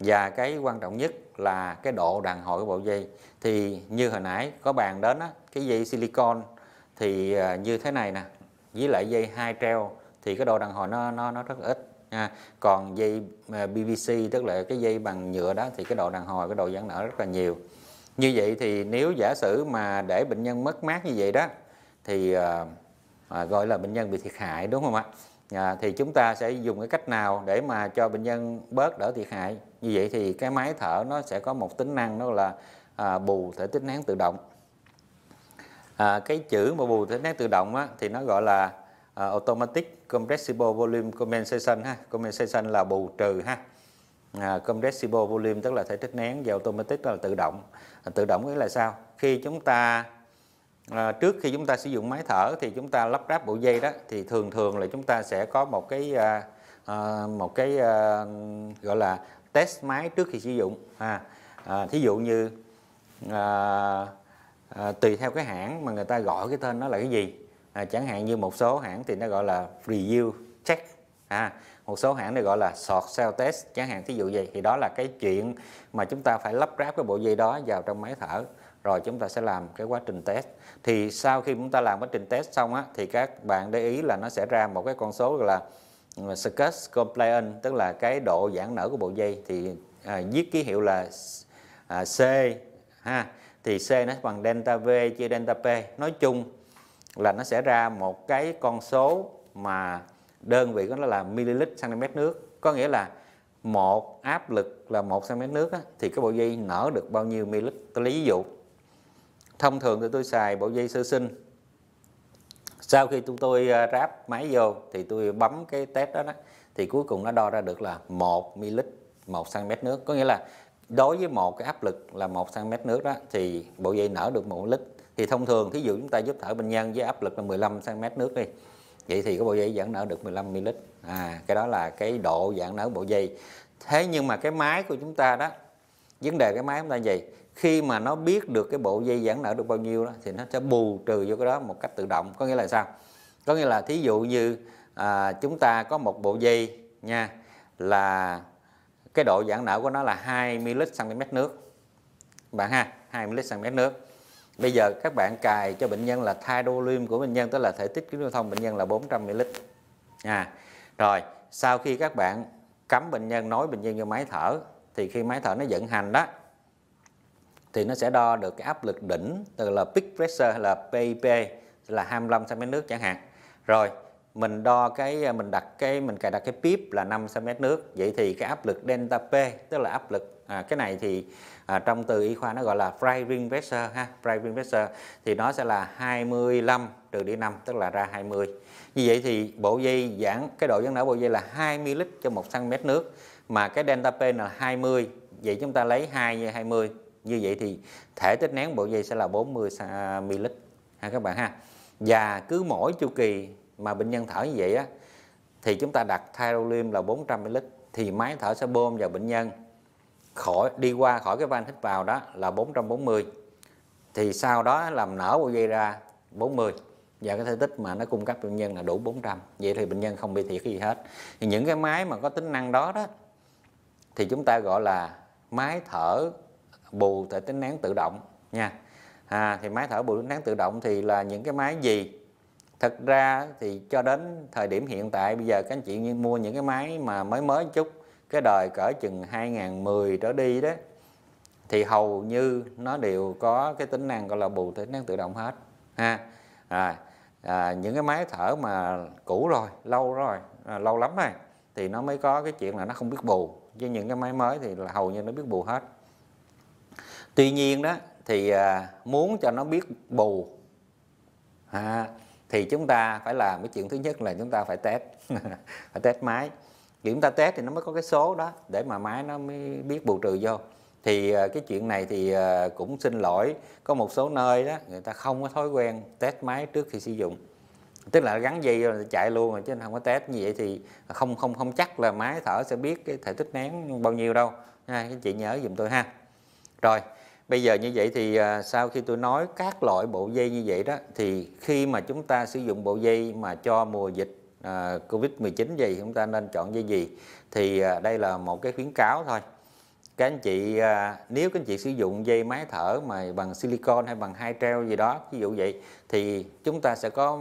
và cái quan trọng nhất là cái độ đàn hồi của bộ dây thì như hồi nãy có bàn đến á, cái dây silicon thì à, như thế này nè với lại dây hai treo thì cái độ đàn hồi nó nó nó rất ít nha còn dây PVC à, tức là cái dây bằng nhựa đó thì cái độ đàn hồi cái độ giãn nở rất là nhiều như vậy thì nếu giả sử mà để bệnh nhân mất mát như vậy đó thì à, à gọi là bệnh nhân bị thiệt hại đúng không ạ à, thì chúng ta sẽ dùng cái cách nào để mà cho bệnh nhân bớt đỡ thiệt hại như vậy thì cái máy thở nó sẽ có một tính năng đó là à, bù thể tích nén tự động à, cái chữ mà bù thể nén tự động á, thì nó gọi là à, automatic compressible volume compensation ha compensation là bù trừ ha à, compressible volume tức là thể tích nén và automatic là tự động à, tự động nghĩa là sao khi chúng ta à, trước khi chúng ta sử dụng máy thở thì chúng ta lắp ráp bộ dây đó thì thường thường là chúng ta sẽ có một cái à, à một cái à, gọi là test máy trước khi sử dụng à, à, thí dụ như à, à, tùy theo cái hãng mà người ta gọi cái tên nó là cái gì à, chẳng hạn như một số hãng thì nó gọi là review check à, một số hãng này gọi là short cell test chẳng hạn thí dụ vậy thì đó là cái chuyện mà chúng ta phải lắp ráp cái bộ dây đó vào trong máy thở rồi chúng ta sẽ làm cái quá trình test thì sau khi chúng ta làm quá trình test xong á thì các bạn để ý là nó sẽ ra một cái con số gọi là ừ, success compliance tức là cái độ giãn nở của bộ dây thì à, viết ký hiệu là à, C ha thì C nó bằng delta V chia delta P nói chung là nó sẽ ra một cái con số mà đơn vị của nó là ml cm nước có nghĩa là một áp lực là một cm nước á, thì cái bộ dây nở được bao nhiêu ml tôi lấy ví dụ thông thường thì tôi xài bộ dây sơ sinh sau khi chúng tôi à, ráp máy vô thì tôi bấm cái test đó, đó thì cuối cùng nó đo ra được là 1 ml 1 cm nước có nghĩa là đối với một cái áp lực là 1 cm nước đó thì bộ dây nở được 1 lít thì thông thường thí dụ chúng ta giúp thở bệnh nhân với áp lực là 15 cm nước đi vậy thì cái bộ dây giãn nở được 15 ml à cái đó là cái độ giãn nở bộ dây thế nhưng mà cái máy của chúng ta đó vấn đề cái máy chúng ta gì khi mà nó biết được cái bộ dây giãn nở được bao nhiêu đó thì nó sẽ bù trừ vô cái đó một cách tự động có nghĩa là sao có nghĩa là thí dụ như à, chúng ta có một bộ dây nha là cái độ giãn nở của nó là 20 ml cm nước bạn ha 20 ml cm nước bây giờ các bạn cài cho bệnh nhân là thiolim của bệnh nhân tức là thể tích kính lưu thông bệnh nhân là 400 ml à rồi sau khi các bạn cắm bệnh nhân nói bệnh nhân vô máy thở thì khi máy thở nó vận hành đó thì nó sẽ đo được cái áp lực đỉnh từ là peak pressure hay là PIP là 25 cm nước chẳng hạn. Rồi mình đo cái mình đặt cái mình cài đặt cái pip là 5 cm nước. Vậy thì cái áp lực delta P tức là áp lực à, cái này thì à, trong từ y khoa nó gọi là firing pressure ha, firing pressure thì nó sẽ là 25 trừ đi 5 tức là ra 20. Như vậy thì bộ dây giãn cái độ giãn nở bộ dây là 20 lít cho 1 cm nước mà cái delta P là 20. Vậy chúng ta lấy 2 như 20 như vậy thì thể tích nén bộ dây sẽ là 40 ml ha các bạn ha. Và cứ mỗi chu kỳ mà bệnh nhân thở như vậy á thì chúng ta đặt thyrolim là 400 ml thì máy thở sẽ bơm vào bệnh nhân khỏi đi qua khỏi cái van hít vào đó là 440 thì sau đó làm nở bộ dây ra 40 và cái thể tích mà nó cung cấp bệnh nhân là đủ 400 vậy thì bệnh nhân không bị thiệt gì hết thì những cái máy mà có tính năng đó đó thì chúng ta gọi là máy thở bù tại tính nén tự động nha à, thì máy thở bù tính nén tự động thì là những cái máy gì thật ra thì cho đến thời điểm hiện tại bây giờ các anh chị mua những cái máy mà mới mới chút cái đời cỡ chừng 2010 trở đi đó thì hầu như nó đều có cái tính năng gọi là bù tính năng tự động hết ha à, à, những cái máy thở mà cũ rồi lâu rồi à, lâu lắm rồi thì nó mới có cái chuyện là nó không biết bù với những cái máy mới thì là hầu như nó biết bù hết tuy nhiên đó thì à, muốn cho nó biết bù à, thì chúng ta phải làm cái chuyện thứ nhất là chúng ta phải test <laughs> phải test máy khi chúng ta test thì nó mới có cái số đó để mà máy nó mới biết bù trừ vô thì à, cái chuyện này thì à, cũng xin lỗi có một số nơi đó người ta không có thói quen test máy trước khi sử dụng tức là gắn dây rồi chạy luôn rồi chứ không có test như vậy thì không không không chắc là máy thở sẽ biết cái thể tích nén bao nhiêu đâu ha các chị nhớ dùm tôi ha rồi bây giờ như vậy thì à, sau khi tôi nói các loại bộ dây như vậy đó thì khi mà chúng ta sử dụng bộ dây mà cho mùa dịch à, Covid-19 gì chúng ta nên chọn dây gì thì à, đây là một cái khuyến cáo thôi các anh chị nếu các anh chị sử dụng dây máy thở mà bằng silicon hay bằng hai treo gì đó ví dụ vậy thì chúng ta sẽ có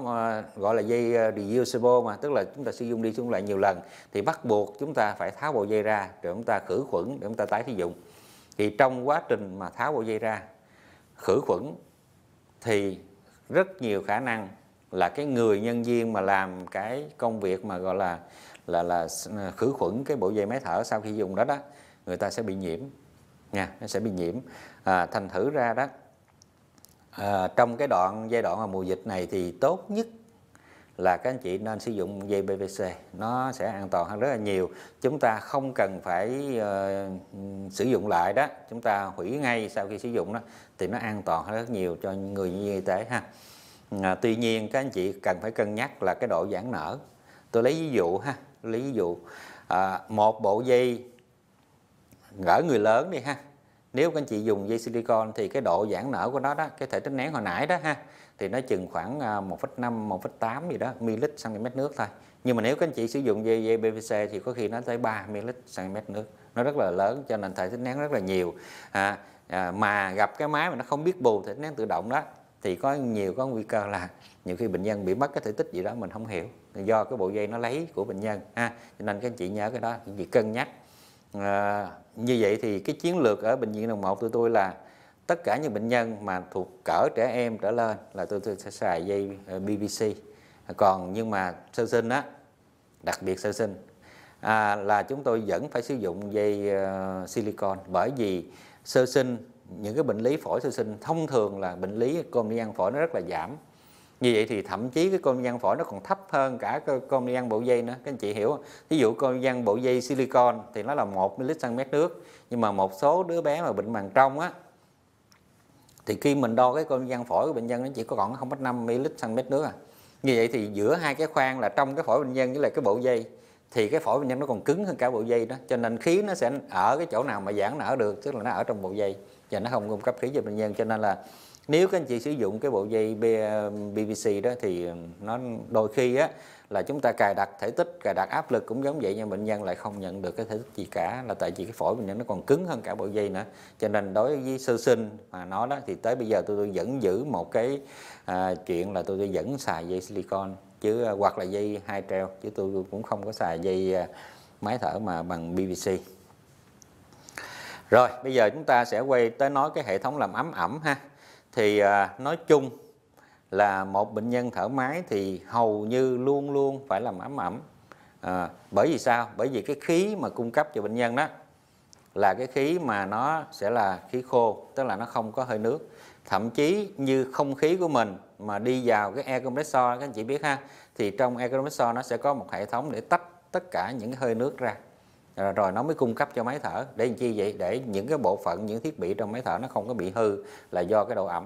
gọi là dây reusable mà tức là chúng ta sử dụng đi xuống lại nhiều lần thì bắt buộc chúng ta phải tháo bộ dây ra để chúng ta khử khuẩn để chúng ta tái sử dụng thì trong quá trình mà tháo bộ dây ra khử khuẩn thì rất nhiều khả năng là cái người nhân viên mà làm cái công việc mà gọi là là là ờ, khử khuẩn cái bộ dây máy thở sau khi dùng đó đó người ta sẽ bị nhiễm nha nó sẽ bị nhiễm à, thành thử ra đó à, trong cái đoạn giai đoạn mà mùa dịch này thì tốt nhất là các anh chị nên sử dụng dây PVC nó sẽ an toàn hơn rất là nhiều chúng ta không cần phải uh, sử dụng lại đó chúng ta hủy ngay sau khi sử dụng đó thì nó an toàn hơn rất nhiều cho người như viên y tế ha à, tuy nhiên các anh chị cần phải cân nhắc là cái độ giãn nở tôi lấy ví dụ ha lấy ví dụ à, một bộ dây gỡ người lớn đi ha nếu các anh chị dùng dây silicon thì cái độ giãn nở của nó đó cái thể tránh nén hồi nãy đó ha thì nó chừng khoảng 1,5 à, 1,8 gì đó ml cm nước thôi nhưng mà nếu các anh chị sử dụng dây, dây PVC thì có khi nó tới 3 ml cm nước nó rất là lớn cho nên thể tích nén rất là nhiều à, à, mà gặp cái máy mà nó không biết bù thể tích nén tự động đó thì có nhiều có nguy cơ là nhiều khi bệnh nhân bị mất cái thể tích gì đó mình không hiểu do cái bộ dây nó lấy của bệnh nhân ha cho nên các anh chị nhớ cái đó chị cân nhắc à, như vậy thì cái chiến lược ở bệnh viện đồng một tụi tôi là tất cả những bệnh nhân mà thuộc cỡ trẻ em trở lên là tôi, tôi sẽ xài dây ờ, BBC còn nhưng mà sơ sinh á đặc biệt sơ sinh à, là chúng tôi vẫn phải sử dụng dây uh, ờ, silicon bởi vì sơ sinh những cái bệnh lý phổi sơ sinh thông thường là bệnh lý côn đi phổi nó rất là giảm như vậy thì thậm chí cái côn nhăn phổi nó còn thấp hơn cả côn nhăn bộ dây nữa các anh chị hiểu ví dụ côn nhăn bộ dây silicon thì nó là một ml mét nước nhưng mà một số đứa bé mà bệnh màng trong á thì khi mình đo cái con gian phổi của bệnh nhân nó chỉ có còn năm ml sang mét nước à như vậy thì giữa hai cái khoang là trong cái phổi bệnh nhân với lại cái bộ dây thì cái phổi bệnh nhân nó còn cứng hơn cả bộ dây đó cho nên khí nó sẽ ở cái chỗ nào mà giãn nở được tức là nó ở trong bộ dây và nó không cung cấp khí cho bệnh nhân cho nên là nếu các anh chị sử dụng cái bộ dây BBC đó thì nó đôi khi á là chúng ta cài đặt thể tích cài đặt áp lực cũng giống vậy nhưng bệnh nhân lại không nhận được cái thể tích gì cả là tại vì cái phổi bệnh nhân nó còn cứng hơn cả bộ dây nữa cho nên đối với sơ sinh mà nó đó thì tới bây giờ tôi, tôi vẫn giữ một cái à, chuyện là tôi, tôi vẫn xài dây silicon chứ à, hoặc là dây hai treo chứ tôi, tôi cũng không có xài dây à, máy thở mà bằng BBC rồi bây giờ chúng ta sẽ quay tới nói cái hệ thống làm ấm ẩm ha thì à, nói chung là một bệnh nhân thở máy thì hầu như luôn luôn phải làm ẩm ẩm à, bởi vì sao bởi vì cái khí mà cung cấp cho bệnh nhân đó là cái khí mà nó sẽ là khí khô tức là nó không có hơi nước thậm chí như không khí của mình mà đi vào cái air compressor các anh chị biết ha thì trong air compressor nó sẽ có một hệ thống để tách tất cả những hơi nước ra rồi, nó mới cung cấp cho máy thở để làm chi vậy để những cái bộ phận những thiết bị trong máy thở nó không có bị hư là do cái độ ẩm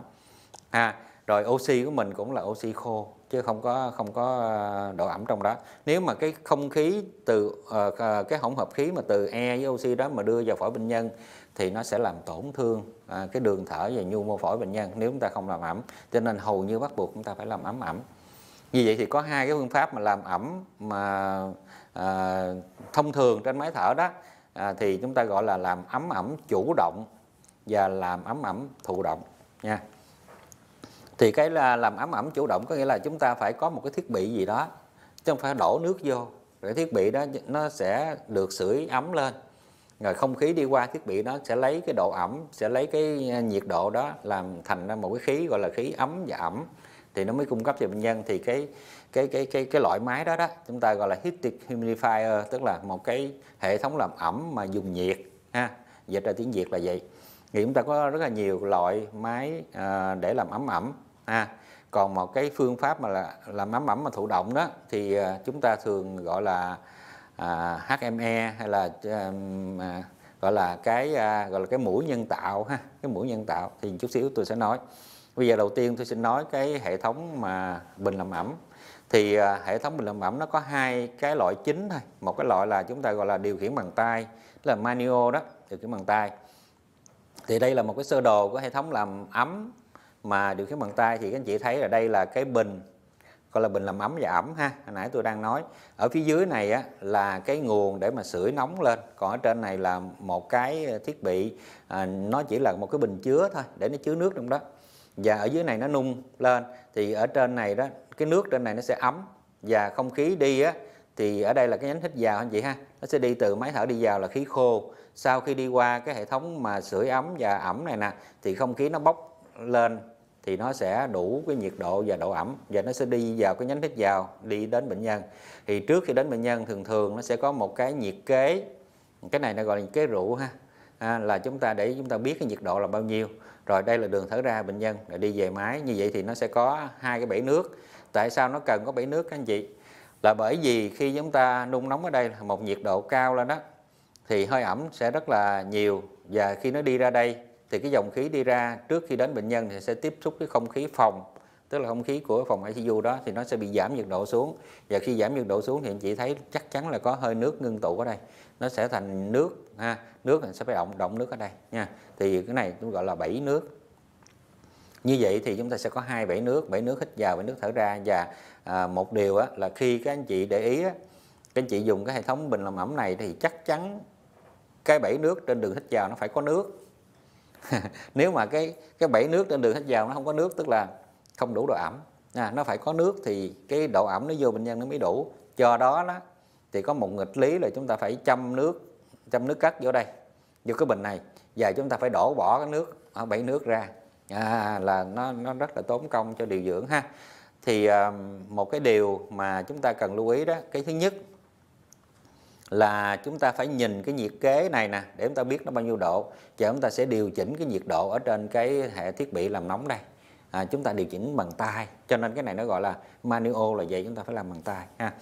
ha à, rồi oxy của mình cũng là oxy khô chứ không có không có ờ, độ ẩm trong đó nếu mà cái không khí từ uh, cái hỗn hợp khí mà từ e với oxy đó mà đưa vào phổi bệnh nhân thì nó sẽ làm tổn thương à, cái đường thở và nhu mô phổi bệnh nhân nếu chúng ta không làm ẩm cho nên hầu như bắt buộc chúng ta phải làm ẩm ẩm như vậy thì có hai cái phương pháp mà làm ẩm mà à, thông thường trên máy thở đó à, thì chúng ta gọi là làm ấm ẩm chủ động và làm ấm ẩm thụ động nha thì cái là làm ấm ẩm chủ động có nghĩa là chúng ta phải có một cái thiết bị gì đó chứ không phải đổ nước vô rồi thiết bị đó nó sẽ được sưởi ấm lên rồi không khí đi qua thiết bị nó sẽ lấy cái độ ẩm sẽ lấy cái à, nhiệt độ đó làm thành ra một cái khí gọi là khí ấm và ẩm thì nó mới cung cấp cho bệnh nhân thì cái cái cái cái cái loại máy đó đó chúng ta gọi là heated humidifier tức là một cái hệ thống làm ẩm mà dùng nhiệt ha dịch ra tiếng việt là vậy thì chúng ta có rất là nhiều loại máy à, để làm ấm ẩm ha còn một cái phương pháp mà là làm ấm ẩm mà thụ động đó thì à, chúng ta thường gọi là à, HME hay là à, gọi là cái à, gọi là cái mũi nhân tạo ha cái mũi nhân tạo thì chút xíu tôi sẽ nói bây giờ đầu tiên tôi xin nói cái hệ thống mà bình làm ẩm thì à, hệ thống bình làm ẩm nó có hai cái loại chính thôi một cái loại là chúng ta gọi là điều khiển bằng tay là manual đó điều khiển bằng tay thì đây là một cái sơ đồ của hệ thống làm ấm mà điều khiển bằng tay thì các anh chị thấy là đây là cái bình gọi là bình làm ấm và ẩm ha hồi nãy tôi đang nói ở phía dưới này á, là cái nguồn để mà sưởi nóng lên còn ở trên này là một cái thiết bị à, nó chỉ là một cái bình chứa thôi để nó chứa nước trong đó và ở dưới này nó nung lên thì ở trên này đó cái nước trên này nó sẽ ấm và không khí đi á thì ở đây là cái nhánh hít vào anh chị ha nó sẽ đi từ máy thở đi vào là khí khô sau khi đi qua cái hệ thống mà sưởi ấm và ẩm này nè thì không khí nó bốc lên thì nó sẽ đủ cái nhiệt độ và độ ẩm và nó sẽ đi vào cái nhánh hít vào đi đến bệnh nhân thì trước khi đến bệnh nhân thường thường nó sẽ có một cái nhiệt kế cái này nó gọi là cái rượu ha à, là chúng ta để chúng ta biết cái nhiệt độ là bao nhiêu rồi đây là đường thở ra bệnh nhân để đi về máy như vậy thì nó sẽ có hai cái bể nước tại sao nó cần có bể nước các anh chị là bởi vì khi chúng ta nung nóng ở đây là một nhiệt độ cao lên đó thì hơi ẩm sẽ rất là nhiều và khi nó đi ra đây thì cái dòng khí đi ra trước khi đến bệnh nhân thì sẽ tiếp xúc với không khí phòng tức là không khí của phòng ICU đó thì nó sẽ bị giảm nhiệt độ xuống và khi giảm nhiệt độ xuống thì anh chị thấy chắc chắn là có hơi nước ngưng tụ ở đây nó sẽ thành nước ha nước này sẽ phải động động nước ở đây nha thì cái này tôi gọi là bảy nước như vậy thì chúng ta sẽ có hai bảy nước bảy nước hít vào bảy nước thở ra và à, một điều á, là khi các anh chị để ý á, các anh chị dùng cái hệ thống bình làm ẩm này thì chắc chắn cái bảy nước trên đường hít vào nó phải có nước <laughs> nếu mà cái cái bảy nước trên đường hít vào nó không có nước tức là không đủ độ ẩm à, nó phải có nước thì cái độ ẩm nó vô bệnh nhân nó mới đủ cho đó, đó thì có một nghịch lý là chúng ta phải châm nước châm nước cắt vô đây vô cái bình này và chúng ta phải đổ bỏ cái nước à, bảy nước ra à, là nó nó rất là tốn công cho điều dưỡng ha thì à, một cái điều mà chúng ta cần lưu ý đó cái thứ nhất là chúng ta phải nhìn cái nhiệt kế này nè để chúng ta biết nó bao nhiêu độ và chúng ta sẽ điều chỉnh cái nhiệt độ ở trên cái hệ thiết bị làm nóng đây à, chúng ta điều chỉnh bằng tay cho nên cái này nó gọi là manual là vậy chúng ta phải làm bằng tay ha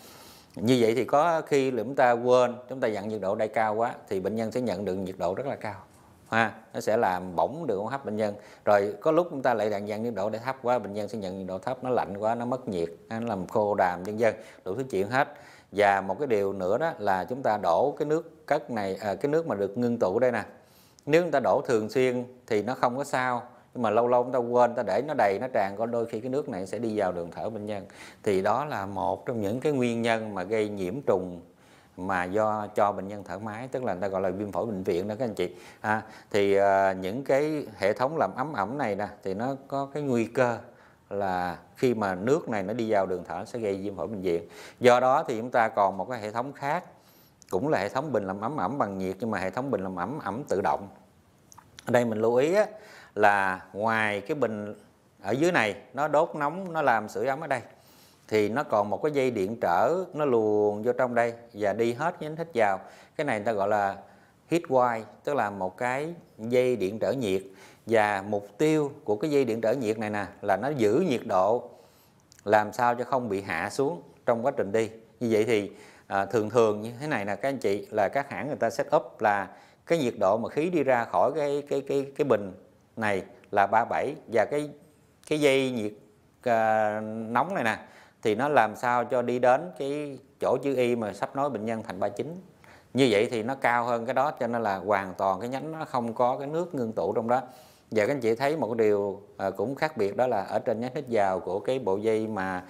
như vậy thì có khi là chúng ta quên chúng ta nhận nhiệt độ đẩy cao quá thì bệnh nhân sẽ nhận được nhiệt độ rất là cao ha nó sẽ làm bỏng đường hô hấp bệnh nhân rồi có lúc chúng ta lại đạn dặn nhiệt độ để thấp quá bệnh nhân sẽ nhận nhiệt độ thấp nó lạnh quá nó mất nhiệt nó làm khô đàm vân vân đủ thứ chuyện hết và một cái điều nữa đó là chúng ta đổ cái nước cất này à, cái nước mà được ngưng tụ đây nè nếu chúng ta đổ thường xuyên thì nó không có sao nhưng mà lâu lâu chúng ta quên ta để nó đầy nó tràn có đôi khi cái nước này sẽ đi vào đường thở bệnh nhân thì đó là một trong những cái nguyên nhân mà gây nhiễm trùng mà do cho bệnh nhân thở máy tức là người ta gọi là viêm phổi bệnh viện đó các anh chị à, thì à, những cái hệ thống làm ấm ẩm này nè thì nó có cái nguy cơ là khi mà nước này nó đi vào đường thở sẽ gây viêm phổi bệnh viện do đó thì chúng ta còn một cái hệ thống khác cũng là hệ thống bình làm ấm ẩm bằng nhiệt nhưng mà hệ thống bình làm ẩm ẩm tự động ở đây mình lưu ý á, là ngoài cái bình ở dưới này nó đốt nóng nó làm sưởi ấm ở đây thì nó còn một cái dây điện trở nó luồn vô trong đây và đi hết nhánh hết vào cái này người ta gọi là heat wire tức là một cái dây điện trở nhiệt và mục tiêu của cái dây điện trở nhiệt này nè là nó giữ nhiệt độ làm sao cho không bị hạ xuống trong quá trình đi như vậy thì à, thường thường như thế này là các anh chị là các hãng người ta set up là cái nhiệt độ mà khí đi ra khỏi cái cái cái cái bình này là 37 và cái cái dây nhiệt à, nóng này nè thì nó làm sao cho đi đến cái chỗ chữ y mà sắp nối bệnh nhân thành 39 như vậy thì nó cao hơn cái đó cho nên là hoàn toàn cái nhánh nó không có cái nước ngưng tụ trong đó và các anh chị thấy một điều à, cũng khác biệt đó là ở trên nhánh hít vào của cái bộ dây mà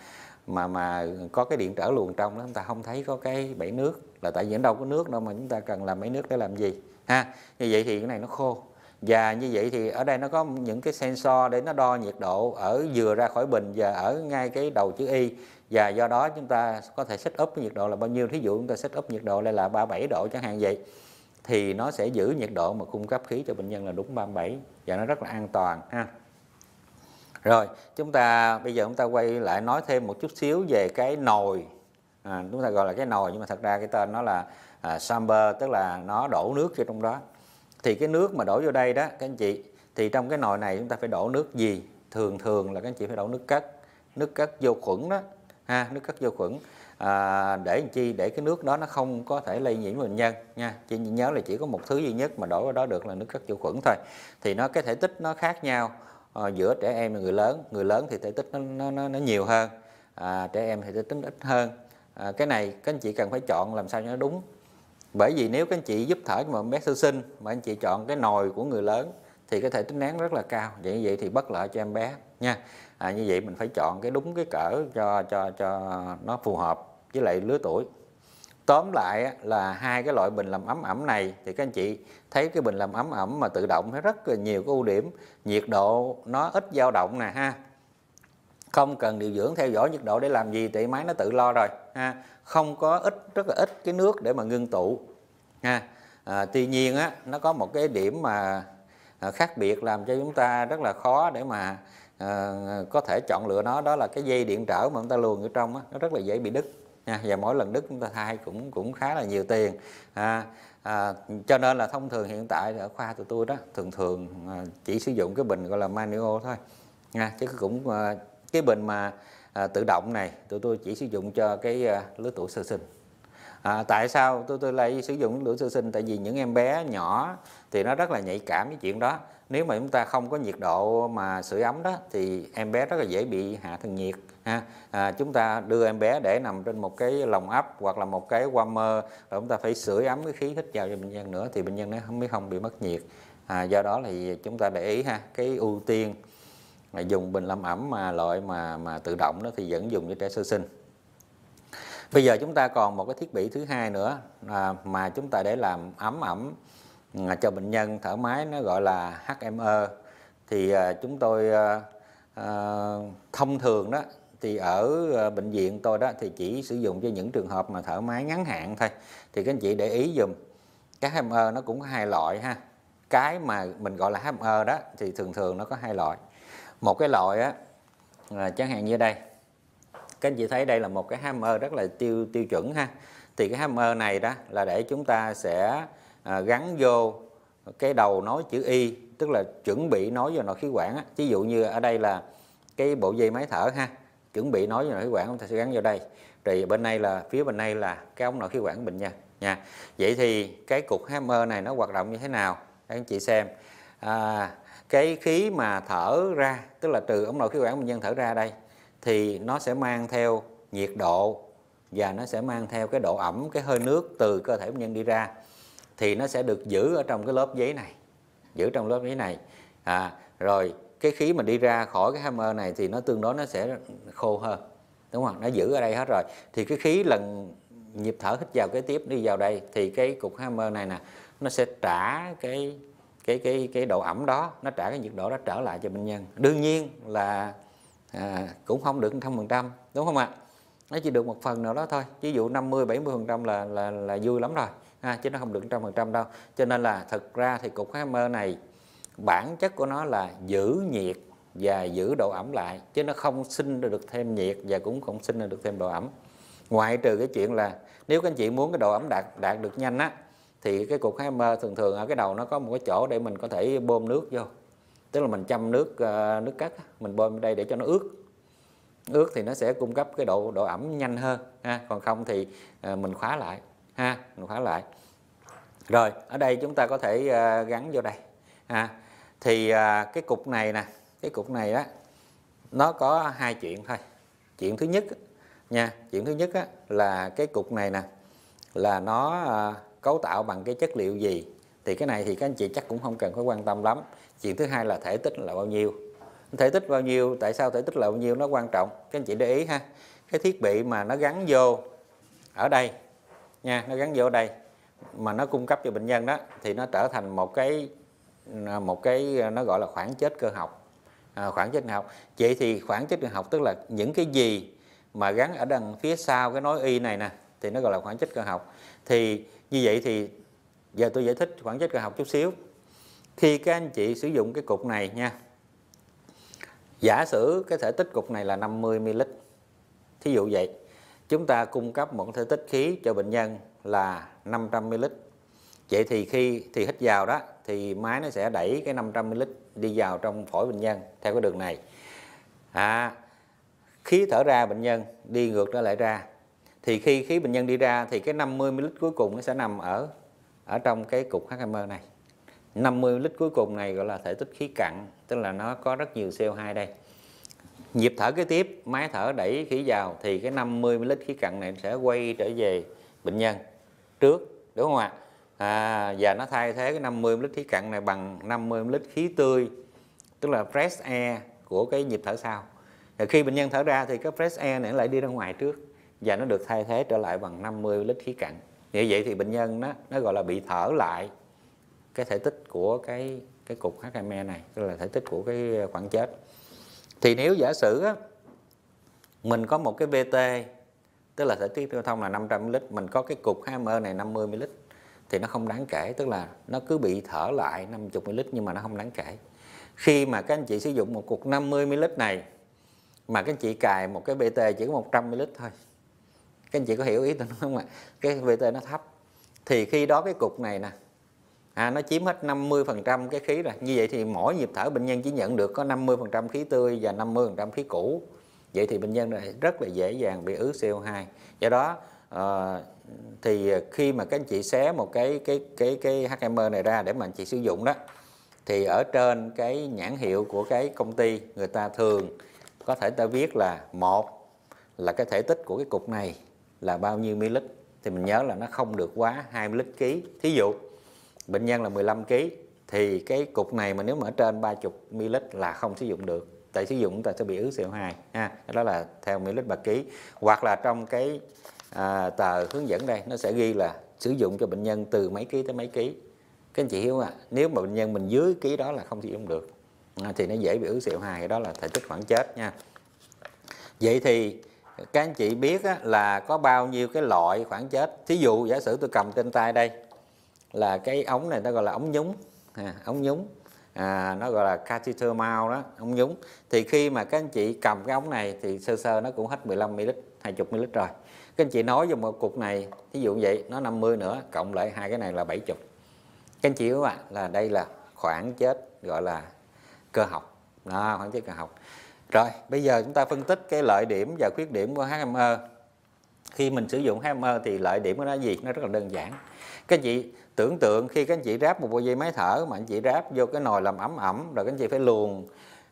mà mà có cái điện trở luồn trong đó chúng ta không thấy có cái bẫy nước là tại vì ở đâu có nước đâu mà chúng ta cần làm mấy nước để làm gì ha như vậy thì cái này nó khô và như vậy thì ở đây nó có những cái sensor để nó đo nhiệt độ ở vừa ra khỏi bình và ở ngay cái đầu chữ Y và do đó chúng ta có thể set up nhiệt độ là bao nhiêu thí dụ chúng ta set up nhiệt độ đây là 37 độ chẳng hạn vậy thì nó sẽ giữ nhiệt độ mà cung cấp khí cho bệnh nhân là đúng 37 và nó rất là an toàn ha rồi chúng ta bây giờ chúng ta quay lại nói thêm một chút xíu về cái nồi à, chúng ta gọi là cái nồi nhưng mà thật ra cái tên nó là à, samber tức là nó đổ nước vô trong đó thì cái nước mà đổ vô đây đó các anh chị thì trong cái nồi này chúng ta phải đổ nước gì thường thường là các anh chị phải đổ nước cất nước cất vô khuẩn đó ha nước cất vô khuẩn à, để làm chi để cái nước đó nó không có thể lây nhiễm bệnh nhân nha chị nhớ là chỉ có một thứ duy nhất mà đổ vào đó được là nước cất vô khuẩn thôi thì nó cái thể tích nó khác nhau à, giữa trẻ em và người lớn người lớn thì thể tích nó nó, nó nhiều hơn à, trẻ em thì thể tích ít hơn à, cái này các anh chị cần phải chọn làm sao cho nó đúng bởi vì nếu các anh chị giúp thở cho một bé sơ sinh mà anh chị chọn cái nồi của người lớn thì cái thể tính nén rất là cao vậy như vậy thì bất lợi cho em bé nha à, như vậy mình phải chọn cái đúng cái cỡ cho cho cho nó phù hợp với lại lứa tuổi tóm lại là hai cái loại bình làm ấm ẩm này thì các anh chị thấy cái bình làm ấm ẩm mà tự động nó rất là nhiều cái ưu điểm nhiệt độ nó ít dao động nè ha không cần điều dưỡng theo dõi nhiệt độ để làm gì thì máy nó tự lo rồi ha không có ít rất là ít cái nước để mà ngưng tụ ha à, tuy nhiên á nó có một cái điểm mà à, khác biệt làm cho chúng ta rất là khó để mà à, có thể chọn lựa nó đó là cái dây điện trở mà chúng ta luồn ở trong á, nó rất là dễ bị đứt nha và mỗi lần đứt chúng ta thay cũng cũng khá là nhiều tiền à, à, cho nên là thông thường hiện tại ở khoa tụi tôi đó thường thường à, chỉ sử dụng cái bình gọi là manual thôi nha chứ cũng à, cái bình mà à, tự động này tụi tôi chỉ sử dụng cho cái à, lứa tuổi sơ sinh à, tại sao tôi tôi lại sử dụng lửa sơ sinh tại vì những em bé nhỏ thì nó rất là nhạy cảm với chuyện đó nếu mà chúng ta không có nhiệt độ mà sưởi ấm đó thì em bé rất là dễ bị hạ thân nhiệt ha à, chúng ta đưa em bé để nằm trên một cái lồng ấp hoặc là một cái warmer rồi chúng ta phải sưởi ấm cái khí hít vào cho bệnh nhân nữa thì bệnh nhân nó mới không bị mất nhiệt à, do đó thì chúng ta để ý ha cái ưu tiên mà dùng bình làm ẩm mà loại mà mà tự động đó thì vẫn dùng cho trẻ sơ sinh bây giờ chúng ta còn một cái thiết bị thứ hai nữa à, mà chúng ta để làm ấm ẩm à, cho bệnh nhân thở máy nó gọi là HME thì à, chúng tôi à, à, thông thường đó thì ở à, bệnh viện tôi đó thì chỉ sử dụng cho những trường hợp mà thở máy ngắn hạn thôi thì các anh chị để ý dùm cái HME nó cũng có hai loại ha cái mà mình gọi là HME đó thì thường thường nó có hai loại một cái loại á là chẳng hạn như đây các anh chị thấy đây là một cái hammer rất là tiêu tiêu chuẩn ha thì cái hammer này đó là để chúng ta sẽ à, gắn vô cái đầu nối chữ Y tức là chuẩn bị nối vào nội khí quản á. ví dụ như ở đây là cái bộ dây máy thở ha chuẩn bị nối vào nội khí quản chúng ta sẽ gắn vào đây thì bên này là phía bên này là cái ống nội khí quản của bệnh nhân nha vậy thì cái cục hammer này nó hoạt động như thế nào các anh chị xem à, cái khí mà thở ra tức là từ ống nội khí quản bệnh nhân thở ra đây thì nó sẽ mang theo nhiệt độ và nó sẽ mang theo cái độ ẩm cái hơi nước từ cơ thể bệnh nhân đi ra thì nó sẽ được giữ ở trong cái lớp giấy này giữ trong lớp giấy này à, rồi cái khí mà đi ra khỏi cái hammer này thì nó tương đối nó sẽ khô hơn đúng không nó giữ ở đây hết rồi thì cái khí lần nhịp thở hít vào cái tiếp đi vào đây thì cái cục hammer này nè nó sẽ trả cái cái cái cái độ ẩm đó nó trả cái nhiệt độ đó trở lại cho bệnh nhân đương nhiên là à, cũng không được trăm phần trăm đúng không ạ nó chỉ được một phần nào đó thôi ví dụ 50 70 phần trăm là là là vui lắm rồi ha, chứ nó không được trăm phần trăm đâu cho nên là thực ra thì cục mơ này bản chất của nó là giữ nhiệt và giữ độ ẩm lại chứ nó không sinh được thêm nhiệt và cũng không sinh được thêm độ ẩm ngoại trừ cái chuyện là nếu các anh chị muốn cái độ ẩm đạt đạt được nhanh á thì cái cục Heimer thường thường ở cái đầu nó có một cái chỗ để mình có thể bơm nước vô tức là mình châm nước ờ, nước cắt mình bơm đây để cho nó ướt ướt thì nó sẽ cung cấp cái độ độ ẩm nhanh hơn ha còn không thì ờ, mình khóa lại ha mình khóa lại rồi ở đây chúng ta có thể ờ, gắn vô đây ha thì cái cục này nè cái cục này đó nó có hai chuyện thôi chuyện thứ nhất nha chuyện thứ nhất là cái cục này nè là nó cấu tạo bằng cái chất liệu gì thì cái này thì các anh chị chắc cũng không cần phải quan tâm lắm chuyện thứ hai là thể tích là bao nhiêu thể tích bao nhiêu tại sao thể tích là bao nhiêu nó quan trọng các anh chị để ý ha cái thiết bị mà nó gắn vô ở đây nha nó gắn vô đây mà nó cung cấp cho bệnh nhân đó thì nó trở thành một cái một cái nó gọi là khoảng chết cơ học à, khoảng chết học vậy thì khoảng chết cơ học tức là những cái gì mà gắn ở đằng phía sau cái nối y này nè thì nó gọi là khoảng chết cơ học thì như vậy thì giờ tôi giải thích khoảng cách cơ học chút xíu khi các anh chị sử dụng cái cục này nha giả sử cái thể tích cục này là 50 ml thí dụ vậy chúng ta cung cấp một thể tích khí cho bệnh nhân là 500 ml vậy thì khi thì hít vào đó thì máy nó sẽ đẩy cái 500 ml đi vào trong phổi bệnh nhân theo cái đường này à, khí thở ra bệnh nhân đi ngược trở lại ra thì khi khí bệnh nhân đi ra thì cái 50 ml cuối cùng nó sẽ nằm ở ở trong cái cục H2O này 50 ml cuối cùng này gọi là thể tích khí cặn tức là nó có rất nhiều CO2 đây nhịp thở kế tiếp máy thở đẩy khí vào thì cái 50 ml khí cặn này sẽ quay trở về bệnh nhân trước đúng không ạ à, và nó thay thế cái 50 ml khí cặn này bằng 50 ml khí tươi tức là fresh air của cái nhịp thở sau và khi bệnh nhân thở ra thì cái fresh air này lại đi ra ngoài trước và nó được thay thế trở lại bằng 50 lít khí cặn như vậy thì bệnh nhân nó nó gọi là bị thở lại cái thể tích của cái cái cục HME này tức là thể tích của cái khoảng chết thì nếu giả sử á, mình có một cái BT tức là thể tích tiêu thông là 500 ml mình có cái cục HME này 50 ml thì nó không đáng kể tức là nó cứ bị thở lại 50 ml nhưng mà nó không đáng kể khi mà các anh chị sử dụng một cục 50 ml này mà các anh chị cài một cái BT chỉ có 100 ml thôi các anh chị có hiểu ý tôi không ạ cái vt nó thấp thì khi đó cái cục này nè à, nó chiếm hết 50% cái khí rồi như vậy thì mỗi nhịp thở bệnh nhân chỉ nhận được có 50% khí tươi và 50% khí cũ vậy thì bệnh nhân này rất là dễ dàng bị ứ CO2 do đó à, thì khi mà các anh chị xé một cái cái cái cái HMR này ra để mà anh chị sử dụng đó thì ở trên cái nhãn hiệu của cái công ty người ta thường có thể ta viết là một là cái thể tích của cái cục này là bao nhiêu ml thì mình nhớ là nó không được quá 2 lít ký thí dụ bệnh nhân là 15 kg thì cái cục này mà nếu mà ở trên 30 ml là không sử dụng được tại sử dụng chúng ta sẽ bị ứ CO2 ha đó là theo ml bạc ký hoặc là trong cái à, tờ hướng dẫn đây nó sẽ ghi là sử dụng cho bệnh nhân từ mấy ký tới mấy ký các anh chị hiểu không ạ à? nếu mà bệnh nhân mình dưới ký đó là không sử dụng được à, thì nó dễ bị ứ CO2 đó là thể tích khoảng chết nha vậy thì các anh chị biết á, là có bao nhiêu cái loại khoảng chết thí dụ giả sử tôi cầm trên tay đây là cái ống này nó gọi là ống nhúng à, ống nhúng à, nó gọi là catheter mount đó ống nhúng thì khi mà các anh chị cầm cái ống này thì sơ sơ nó cũng hết 15 ml 20 ml rồi các anh chị nói dùng một cục này thí dụ vậy nó 50 nữa cộng lại hai cái này là 70 các anh chị các bạn là đây là khoảng chết gọi là cơ học đó, khoảng chết cơ học rồi, bây giờ chúng ta phân tích cái lợi điểm và khuyết điểm của HME. Khi mình sử dụng HME thì lợi điểm của nó gì? Nó rất là đơn giản. Các anh chị tưởng tượng khi các anh chị ráp một bộ dây máy thở mà anh chị ráp vô cái nồi làm ẩm ẩm rồi các anh chị phải luồn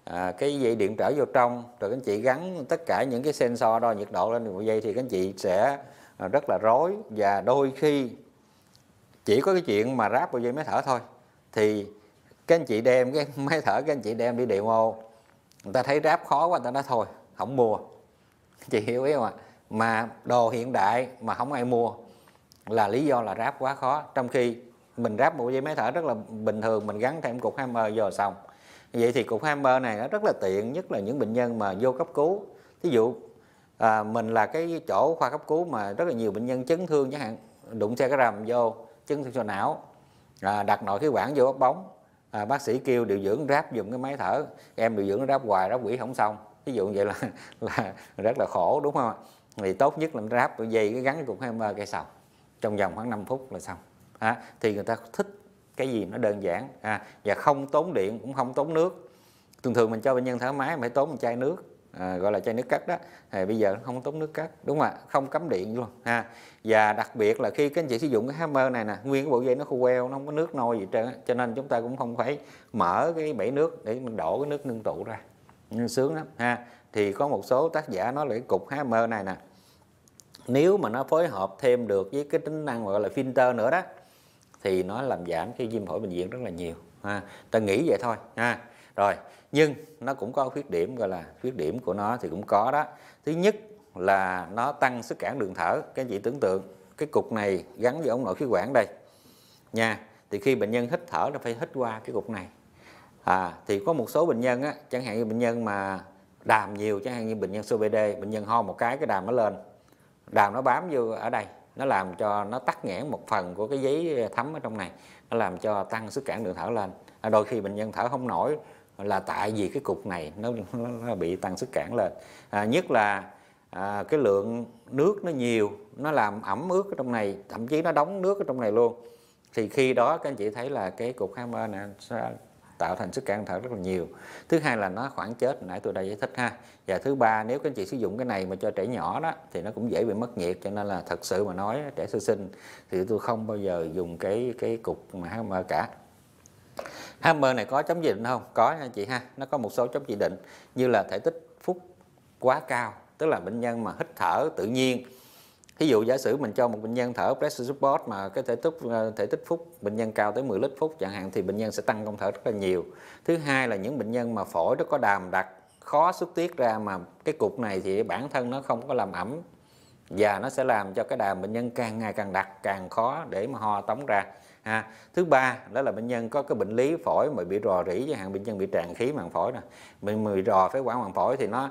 à, cái dây điện trở vô trong rồi các anh chị gắn tất cả những cái sensor đo nhiệt độ lên bộ dây thì các anh chị sẽ à, rất là rối và đôi khi chỉ có cái chuyện mà ráp bộ dây máy thở thôi thì các anh chị đem cái <laughs> máy thở các anh chị đem đi demo người ta thấy ráp khó quá người ta nói thôi không mua chị hiểu ý không ạ mà đồ hiện đại mà không ai mua là lý do là ráp quá khó trong khi mình ráp một dây máy thở rất là bình thường mình gắn thêm cục hammer vô xong vậy thì cục hammer này nó rất là tiện nhất là những bệnh nhân mà vô cấp cứu thí dụ à, mình là cái chỗ khoa cấp cứu mà rất là nhiều bệnh nhân chấn thương chẳng hạn đụng xe cái rầm vô chấn thương sọ não à, đặt nội khí quản vô ốc bóng à, bác sĩ kêu điều dưỡng ráp dùng cái máy thở em điều dưỡng ráp hoài ráp quỷ không xong ví dụ vậy là <laughs> là rất là khổ đúng không thì tốt nhất là ráp dây cái gắn cái cục hammer cây sầu trong vòng khoảng 5 phút là xong à, thì người ta thích cái gì nó đơn giản à, và không tốn điện cũng không tốn nước thường thường mình cho bệnh nhân thở máy mà phải tốn một chai nước à, gọi là chai nước cắt đó thì bây giờ nó không tốn nước cắt đúng không ạ không cắm điện luôn ha và đặc biệt là khi các anh chị sử dụng cái hammer này nè nguyên cái bộ dây nó khô queo nó không có nước nôi gì trơn cho nên chúng ta cũng không phải mở cái bể nước để mình đổ cái nước nương tụ ra sướng lắm ha thì có một số tác giả nói là cái cục hammer này nè nếu mà nó phối hợp thêm được với cái tính năng gọi là filter nữa đó thì nó làm giảm cái viêm phổi bệnh viện rất là nhiều ha ta nghĩ vậy thôi ha rồi nhưng nó cũng có khuyết điểm gọi là khuyết điểm của nó thì cũng có đó thứ nhất là nó tăng sức cản đường thở các anh chị tưởng tượng cái cục này gắn với ống nội khí quản đây nha thì khi bệnh nhân hít thở nó phải hít qua cái cục này à, thì có một số bệnh nhân á, chẳng hạn như bệnh nhân mà đàm nhiều chẳng hạn như bệnh nhân COPD bệnh nhân ho một cái cái đàm nó lên đàm nó bám vô ở đây nó làm cho nó tắc nghẽn một phần của cái giấy thấm ở trong này nó làm cho tăng sức cản đường thở lên à, đôi khi bệnh nhân thở không nổi là tại vì cái cục này nó, nó bị tăng sức cản lên à, nhất là à, cái lượng nước nó nhiều nó làm ẩm ướt ở trong này thậm chí nó đóng nước ở trong này luôn thì khi đó các anh chị thấy là cái cục hammer sẽ tạo thành sức cản thở rất là nhiều thứ hai là nó khoảng chết nãy tôi đã giải thích ha và thứ ba nếu các anh chị sử dụng cái này mà cho trẻ nhỏ đó thì nó cũng dễ bị mất nhiệt cho nên là thật sự mà nói trẻ sơ sinh thì tôi không bao giờ dùng cái cái cục mà hammer cả Hammer này có chống chỉ định không? Có nha chị ha. Nó có một số chống chỉ định như là thể tích phút quá cao, tức là bệnh nhân mà hít thở tự nhiên. Ví dụ giả sử mình cho một bệnh nhân thở pressure support mà cái thể tích ờ, thể tích phút bệnh nhân cao tới 10 lít phút chẳng hạn thì bệnh nhân sẽ tăng công thở rất là nhiều. Thứ hai là những bệnh nhân mà phổi nó có đàm đặc khó xuất tiết ra mà cái cục này thì bản thân nó không có làm ẩm và nó sẽ làm cho cái đàm bệnh nhân càng ngày càng đặc càng khó để mà ho tống ra ha thứ ba đó là bệnh nhân có cái bệnh lý phổi mà bị rò rỉ chẳng hạn bệnh nhân bị tràn khí màng phổi nè mình bị rò phế quản màng phổi thì nó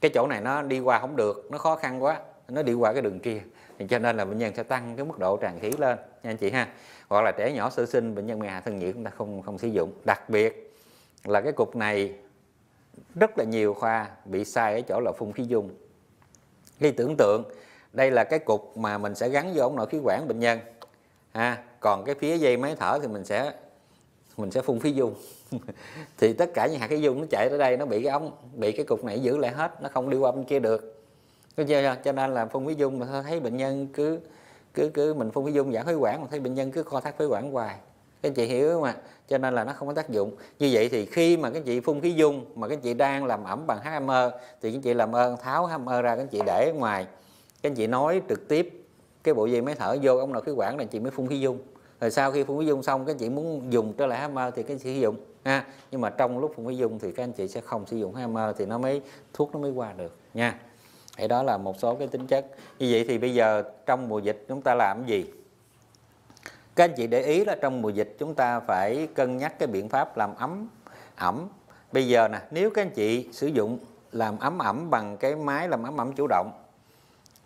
cái chỗ này nó đi qua không được nó khó khăn quá nó đi qua cái đường kia cho nên là bệnh nhân sẽ tăng cái mức độ tràn khí lên nha anh chị ha hoặc là trẻ nhỏ sơ sinh bệnh nhân bị hạ thân nhiệt chúng ta không không sử dụng đặc biệt là cái cục này rất là nhiều khoa bị sai ở chỗ là phun khí dung khi tưởng tượng đây là cái cục mà mình sẽ gắn vô ống nội khí quản bệnh nhân ha còn cái phía dây máy thở thì mình sẽ mình sẽ phun phía dung <laughs> thì tất cả những hạt khí dung nó chạy tới đây nó bị cái ống bị cái cục này giữ lại hết nó không đi qua bên kia được cho nên là phun khí dung mà thấy bệnh nhân cứ cứ cứ mình phun khí dung giãn khí quản mà thấy bệnh nhân cứ co thắt phế quản hoài các chị hiểu mà cho nên là nó không có tác dụng như vậy thì khi mà các chị phun khí dung mà các chị đang làm ẩm bằng HMR thì các chị làm ơn tháo HMR ra các chị để ngoài các chị nói trực tiếp cái bộ dây máy thở vô ông nào khí quản này chị mới phun khí dung rồi sau khi phun huyết dung xong các anh chị muốn dùng trở lại hammer thì các anh chị sử dụng ha nhưng mà trong lúc phun huyết dung thì các anh chị sẽ không sử dụng hammer thì nó mới thuốc nó mới qua được nha thì đó là một số cái tính chất như vậy thì bây giờ trong mùa dịch chúng ta làm cái gì các anh chị để ý là trong mùa dịch chúng ta phải cân nhắc cái biện pháp làm ấm ẩm bây giờ nè nếu các anh chị sử dụng làm ấm ẩm bằng cái máy làm ấm ẩm chủ động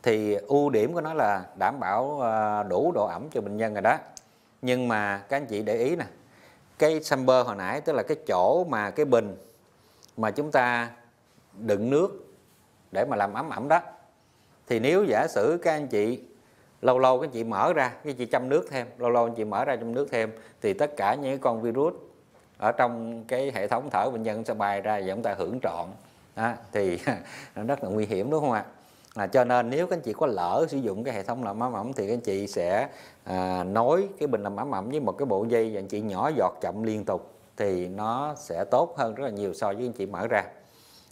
thì ưu điểm của nó là đảm bảo ờ, đủ độ ẩm cho bệnh nhân rồi đó nhưng mà các anh chị để ý nè cái samber hồi nãy tức là cái chỗ mà cái bình mà chúng ta đựng nước để mà làm ấm ẩm đó thì nếu giả sử các anh chị lâu lâu các anh chị mở ra các anh chị chăm nước thêm lâu lâu anh chị mở ra chăm nước thêm thì tất cả những con virus ở trong cái hệ thống thở bệnh nhân sẽ bay ra và chúng ta hưởng trọn đó, thì <laughs> nó rất là nguy hiểm đúng không ạ à, cho nên nếu các anh chị có lỡ sử dụng cái hệ thống làm ấm ẩm thì các anh chị sẽ à, nối cái bình làm ấm ẩm với một cái bộ dây và anh chị nhỏ giọt chậm liên tục thì nó sẽ tốt hơn rất là nhiều so với anh chị mở ra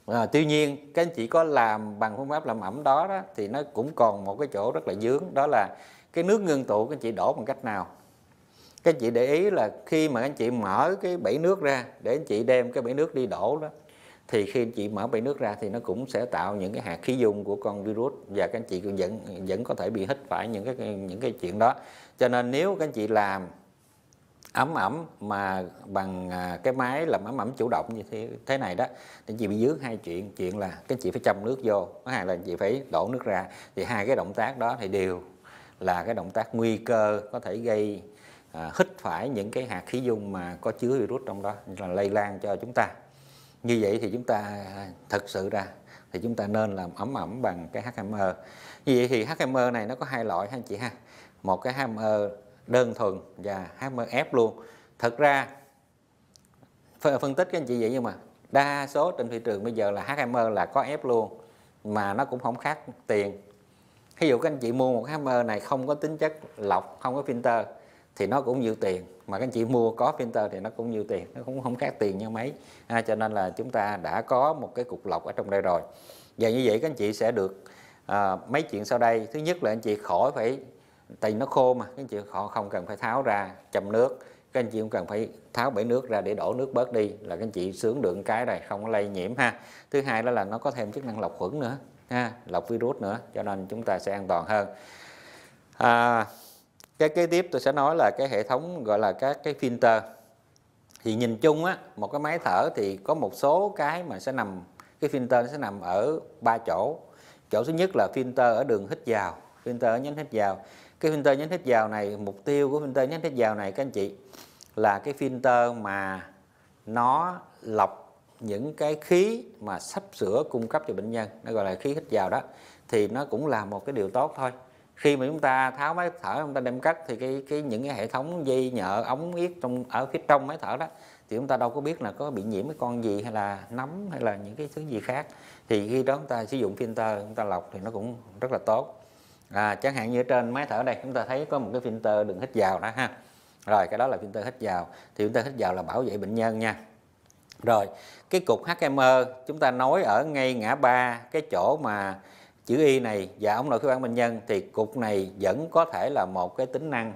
à, tuy nhiên các anh chị có làm bằng phương pháp làm ẩm đó, đó thì nó cũng còn một cái chỗ rất là dướng đó là cái nước ngưng tụ các anh chị đổ bằng cách nào các anh chị để ý là khi mà các anh chị mở cái bể nước ra để anh chị đem cái bể nước đi đổ đó thì khi chị mở bể nước ra thì nó cũng sẽ tạo những cái hạt khí dung của con virus và các anh chị cũng vẫn vẫn có thể bị hít phải những cái những cái chuyện đó cho nên nếu các anh chị làm ấm ẩm mà bằng à, cái máy làm ấm ẩm chủ động như thế thế này đó thì chị bị dướng hai chuyện chuyện là cái chị phải châm nước vô thứ hai là chị phải đổ nước ra thì hai cái động tác đó thì đều là cái động tác nguy cơ có thể gây à, hít phải những cái hạt khí dung mà có chứa virus trong đó là lây lan cho chúng ta như vậy thì chúng ta thật sự ra thì chúng ta nên làm ấm ẩm bằng cái HMR như vậy thì HMR này nó có hai loại ha anh chị ha một cái HMR đơn thuần và HMF luôn thật ra phân tích các anh chị vậy nhưng mà đa số trên thị trường bây giờ là HMR là có ép luôn mà nó cũng không khác tiền ví dụ các anh chị mua một cái này không có tính chất lọc không có filter thì nó cũng nhiều tiền mà các anh chị mua có filter thì nó cũng nhiêu tiền nó cũng không khác tiền như mấy à, cho nên là chúng ta đã có một cái cục lọc ở trong đây rồi và như vậy các anh chị sẽ được à, mấy chuyện sau đây thứ nhất là anh chị khỏi phải tại nó khô mà các anh chị họ không cần phải tháo ra chầm nước các anh chị cũng cần phải tháo bể nước ra để đổ nước bớt đi là các anh chị sướng được cái này không có lây nhiễm ha thứ hai đó là nó có thêm chức năng lọc khuẩn nữa ha lọc virus nữa cho nên chúng ta sẽ an toàn hơn à, cái kế tiếp tôi sẽ nói là cái hệ thống gọi là các cái filter thì nhìn chung á một cái máy thở thì có một số cái mà sẽ nằm cái filter nó sẽ nằm ở ba chỗ chỗ thứ nhất là filter ở đường hít vào filter ở nhánh hít vào cái filter nhánh hít vào này mục tiêu của filter nhánh hít vào này các anh chị là cái filter mà nó lọc những cái khí mà sắp sửa cung cấp cho bệnh nhân nó gọi là khí hít vào đó thì nó cũng là một cái điều tốt thôi khi mà chúng ta tháo máy thở chúng ta đem cắt thì cái cái những cái hệ thống dây nhợ ống yết trong ở phía trong máy thở đó thì chúng ta đâu có biết là có bị nhiễm cái con gì hay là nấm hay là những cái thứ gì khác thì khi đó chúng ta sử dụng filter chúng ta lọc thì nó cũng rất là tốt à, chẳng hạn như ở trên máy thở đây chúng ta thấy có một cái filter đừng hít vào đó ha rồi cái đó là filter hít vào thì chúng ta hít vào là bảo vệ bệnh nhân nha rồi cái cục HMR chúng ta nói ở ngay ngã ba cái chỗ mà chữ y này và ống nội khí quản bệnh nhân thì cục này vẫn có thể là một cái tính năng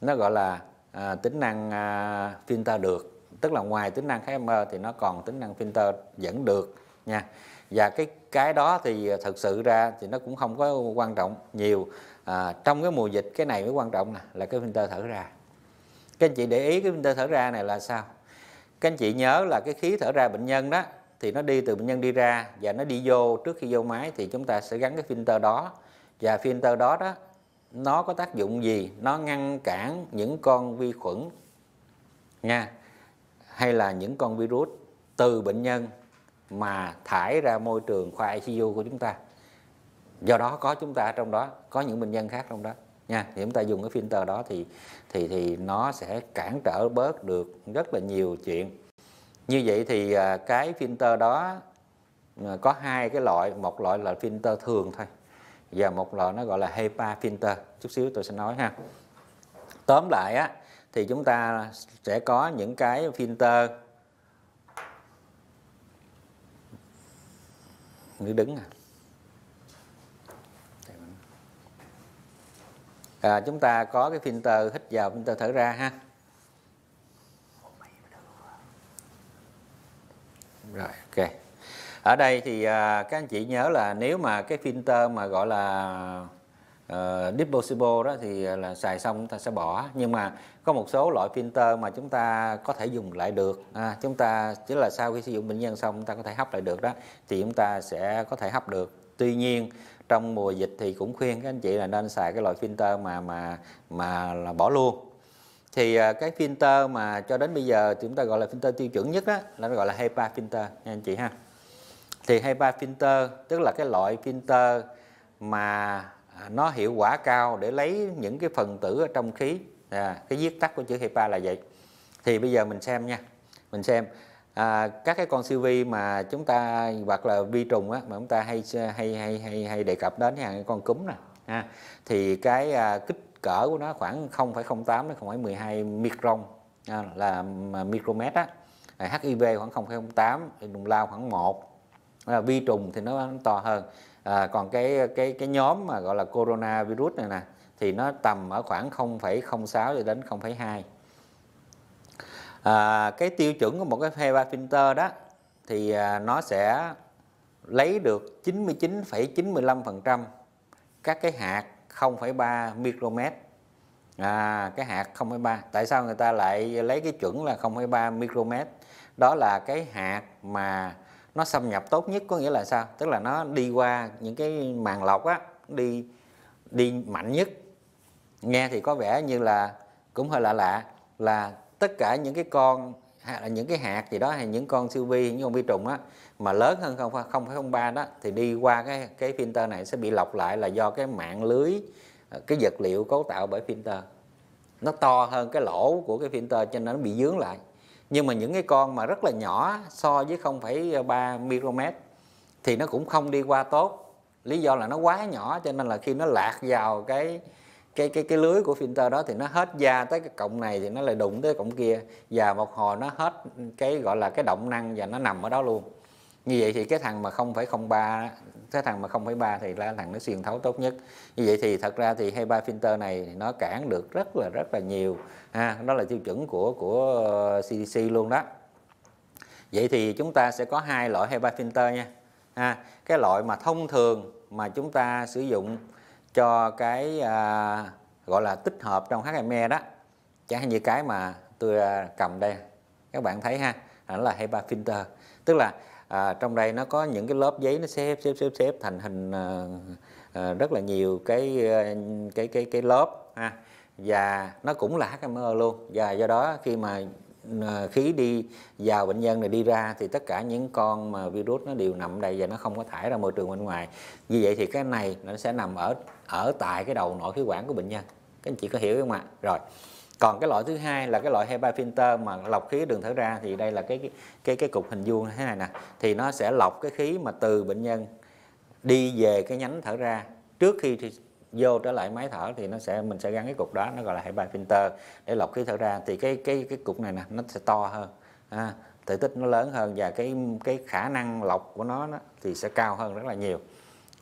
nó gọi là à, tính năng à, filter được tức là ngoài tính năng HMR thì nó còn tính năng filter vẫn được nha và cái cái đó thì thật sự ra thì nó cũng không có quan trọng nhiều à, trong cái mùa dịch cái này mới quan trọng nè là cái filter thở ra các anh chị để ý cái filter thở ra này là sao các anh chị nhớ là cái khí thở ra bệnh nhân đó thì nó đi từ bệnh nhân đi ra và nó đi vô trước khi vô máy thì chúng ta sẽ gắn cái filter đó và filter đó đó nó có tác dụng gì nó ngăn cản những con vi khuẩn nha hay là những con virus từ bệnh nhân mà thải ra môi trường khoa ICU của chúng ta do đó có chúng ta trong đó có những bệnh nhân khác trong đó nha thì chúng ta dùng cái filter đó thì thì thì nó sẽ cản trở bớt được rất là nhiều chuyện như vậy thì à, cái filter đó à, có hai cái loại một loại là filter thường thôi và một loại nó gọi là HEPA filter chút xíu tôi sẽ nói ha tóm lại á thì chúng ta sẽ có những cái filter nữ đứng à. à chúng ta có cái filter hít vào filter thở ra ha ở đây thì à, các anh chị nhớ là nếu mà cái filter mà gọi là uh, disposable đó thì à, là xài xong chúng ta sẽ bỏ nhưng mà có một số loại filter mà chúng ta có thể dùng lại được à, chúng ta chỉ là sau khi sử dụng bệnh nhân xong chúng ta có thể hấp lại được đó thì chúng ta sẽ có thể hấp được tuy nhiên trong mùa dịch thì cũng khuyên các anh chị là nên xài cái loại filter mà mà mà là bỏ luôn thì à, cái filter mà cho đến bây giờ chúng ta gọi là filter tiêu chuẩn nhất đó là nó gọi là HEPA filter nha anh chị ha thì hay ba filter tức là cái loại filter mà à, nó hiệu quả cao để lấy những cái phần tử ở trong khí à, cái viết tắt của chữ HEPA là vậy thì bây giờ mình xem nha mình xem à, các cái con siêu vi mà chúng ta hoặc là vi trùng á, mà chúng ta hay hay hay hay hay đề cập đến hàng con cúm nè ha, thì cái à, kích cỡ của nó khoảng 0,08 đến 0,12 micron à, là micromet á HIV khoảng 0,08 đồng lao khoảng 1 là ờ, vi trùng thì nó to hơn à, còn cái cái cái nhóm mà gọi là corona virus này nè thì nó tầm ở khoảng 0,06 cho đến 0,2 à, cái tiêu chuẩn của một cái HEPA filter đó thì à, nó sẽ lấy được 99,95% các cái hạt 0,3 micromet à, cái hạt 0,3 tại sao người ta lại lấy cái chuẩn là 0,3 micromet đó là cái hạt mà nó xâm nhập tốt nhất có nghĩa là sao tức là nó đi qua những cái màng lọc á đi đi mạnh nhất nghe thì có vẻ như là cũng hơi lạ lạ là tất cả những cái con hay là những cái hạt gì đó hay những con siêu vi những con vi trùng á mà lớn hơn không không phải không ba đó thì đi qua cái cái filter này sẽ bị lọc lại là do cái mạng lưới cái vật liệu cấu tạo bởi filter nó to hơn cái lỗ của cái filter cho nên nó bị dướng lại nhưng mà những cái con mà rất là nhỏ so với 0,3 ờ, micromet thì nó cũng không đi qua tốt lý do là nó quá nhỏ cho nên là khi nó lạc vào cái cái cái cái lưới của filter đó thì nó hết da tới cái cọng này thì nó lại đụng tới cọng kia và một hồi nó hết cái gọi là cái động năng và nó nằm ở đó luôn như vậy thì cái thằng mà 0,3, cái thằng mà 0,3 thì là thằng nó xuyên thấu tốt nhất như vậy thì thật ra thì hai ba filter này nó cản được rất là rất là nhiều ha à, đó là tiêu chuẩn của của CDC ờ, luôn đó vậy thì chúng ta sẽ có hai loại hai ba filter nha ha à, cái loại mà thông thường mà chúng ta sử dụng cho cái à, gọi là tích hợp trong HME đó chẳng hạn như cái mà tôi à, cầm đây các bạn thấy ha đó là hai ba filter tức là à, trong đây nó có những cái lớp giấy nó xếp xếp xếp xếp thành hình à, à rất là nhiều cái à, cái cái cái lớp ha và nó cũng là HMR luôn và do đó khi mà à, khí đi vào bệnh nhân này đi ra thì tất cả những con mà virus nó đều nằm đây và nó không có thải ra môi trường bên ngoài vì vậy thì cái này nó sẽ nằm ở ở tại cái đầu nội khí quản của bệnh nhân các anh chị có hiểu không ạ rồi còn cái loại thứ hai là cái loại HEPA filter mà lọc khí đường thở ra thì đây là cái cái cái, cục hình vuông thế này nè thì nó sẽ lọc cái khí mà từ bệnh nhân đi về cái nhánh thở ra trước khi thì vô trở lại máy thở thì nó sẽ mình sẽ gắn cái cục đó nó gọi là HEPA filter để lọc khí thở ra thì cái cái cái cục này nè nó sẽ to hơn à, thể tích nó lớn hơn và cái cái khả năng lọc của nó, nó thì sẽ cao hơn rất là nhiều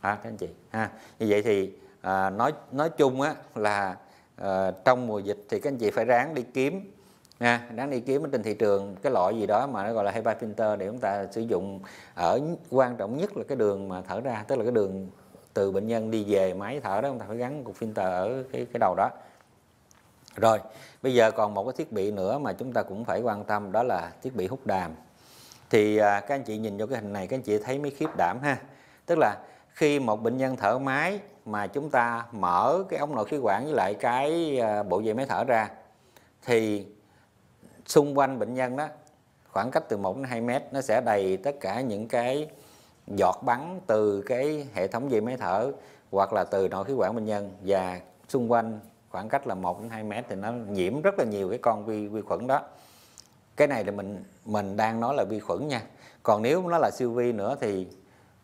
à, các anh chị ha như vậy thì à, nói nói chung á là Ờ, trong mùa dịch thì các anh chị phải ráng đi kiếm nha ráng đi kiếm ở trên thị trường cái loại gì đó mà nó gọi là HEPA filter để chúng ta sử dụng ở quan trọng nhất là cái đường mà thở ra tức là cái đường từ bệnh nhân đi về máy thở đó chúng ta phải gắn cục filter ở cái cái đầu đó rồi bây giờ còn một cái thiết bị nữa mà chúng ta cũng phải quan tâm đó là thiết bị hút đàm thì à, các anh chị nhìn vô cái hình này các anh chị thấy mấy khiếp đảm ha tức là khi một bệnh nhân thở máy mà chúng ta mở cái ống nội khí quản với lại cái ờ, bộ dây máy thở ra thì xung quanh bệnh nhân đó khoảng cách từ 1 đến 2 mét nó sẽ đầy tất cả những cái giọt bắn từ cái hệ thống dây máy thở hoặc là từ nội khí quản bệnh nhân và xung quanh khoảng cách là 1 đến 2 mét thì nó nhiễm rất là nhiều cái con vi vi khuẩn đó. Cái này là mình mình đang nói là vi khuẩn nha. Còn nếu nó là siêu vi nữa thì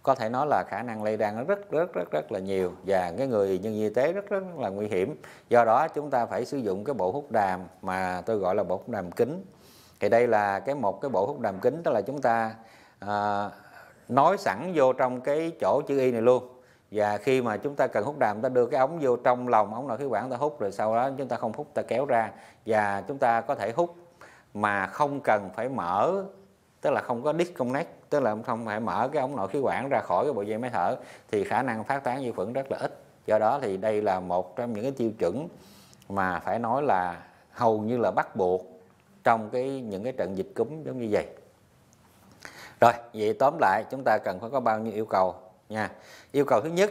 có thể nói là khả năng lây lan rất rất rất rất là nhiều và cái người nhân viên y tế rất rất là nguy hiểm do đó chúng ta phải sử dụng cái bộ hút đàm mà tôi gọi là bộ hút đàm kính thì đây là cái một cái bộ hút đàm kính tức là chúng ta à, nói sẵn vô trong cái chỗ chữ y này luôn và khi mà chúng ta cần hút đàm ta đưa cái ống vô trong lòng ống nội khí quản ta hút rồi sau đó chúng ta không hút ta kéo ra và chúng ta có thể hút mà không cần phải mở tức là không có disconnect tức là không phải mở cái ống nội khí quản ra khỏi cái bộ dây máy thở thì khả năng phát tán vi khuẩn rất là ít do đó thì đây là một trong những cái tiêu chuẩn mà phải nói là hầu như là bắt buộc trong cái những cái trận dịch cúm giống như vậy rồi vậy tóm lại chúng ta cần phải có bao nhiêu yêu cầu nha yêu cầu thứ nhất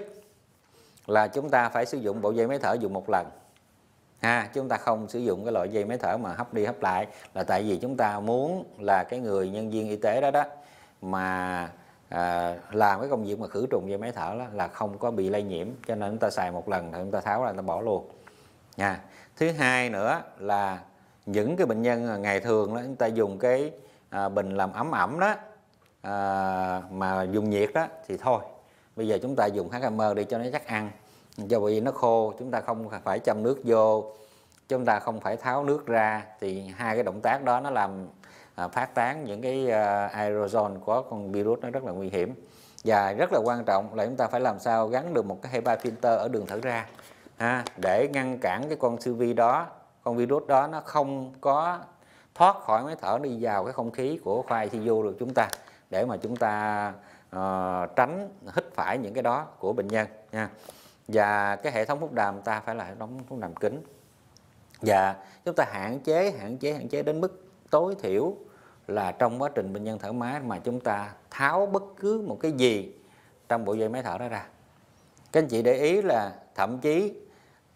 là chúng ta phải sử dụng bộ dây máy thở dùng một lần ha chúng ta không sử dụng cái loại dây máy thở mà hấp đi hấp lại là tại vì chúng ta muốn là cái người nhân viên y tế đó đó mà à, làm cái công việc mà khử trùng dây máy thở đó là không có bị lây nhiễm cho nên chúng ta xài một lần thì chúng ta tháo ra chúng ta bỏ luôn nha thứ hai nữa là những cái bệnh nhân ngày thường đó chúng ta dùng cái à, bình làm ấm ẩm đó à, mà dùng nhiệt đó thì thôi bây giờ chúng ta dùng HMR đi cho nó chắc ăn do vì nó khô chúng ta không phải châm nước vô chúng ta không phải tháo nước ra thì hai cái động tác đó nó làm à, phát tán những cái à, aerosol của con virus nó rất là nguy hiểm và rất là quan trọng là chúng ta phải làm sao gắn được một cái HEPA filter ở đường thở ra ha, để ngăn cản cái con siêu vi đó con virus đó nó không có thoát khỏi máy thở đi vào cái không khí của khoa ICU được chúng ta để mà chúng ta uh, tránh hít phải những cái đó của bệnh nhân nha và cái hệ thống hút đàm ta phải là hệ thống hút đàm kính và chúng ta hạn chế hạn chế hạn chế đến mức tối thiểu là trong quá trình bệnh nhân thở máy mà chúng ta tháo bất cứ một cái gì trong bộ dây máy thở đó ra các anh chị để ý là thậm chí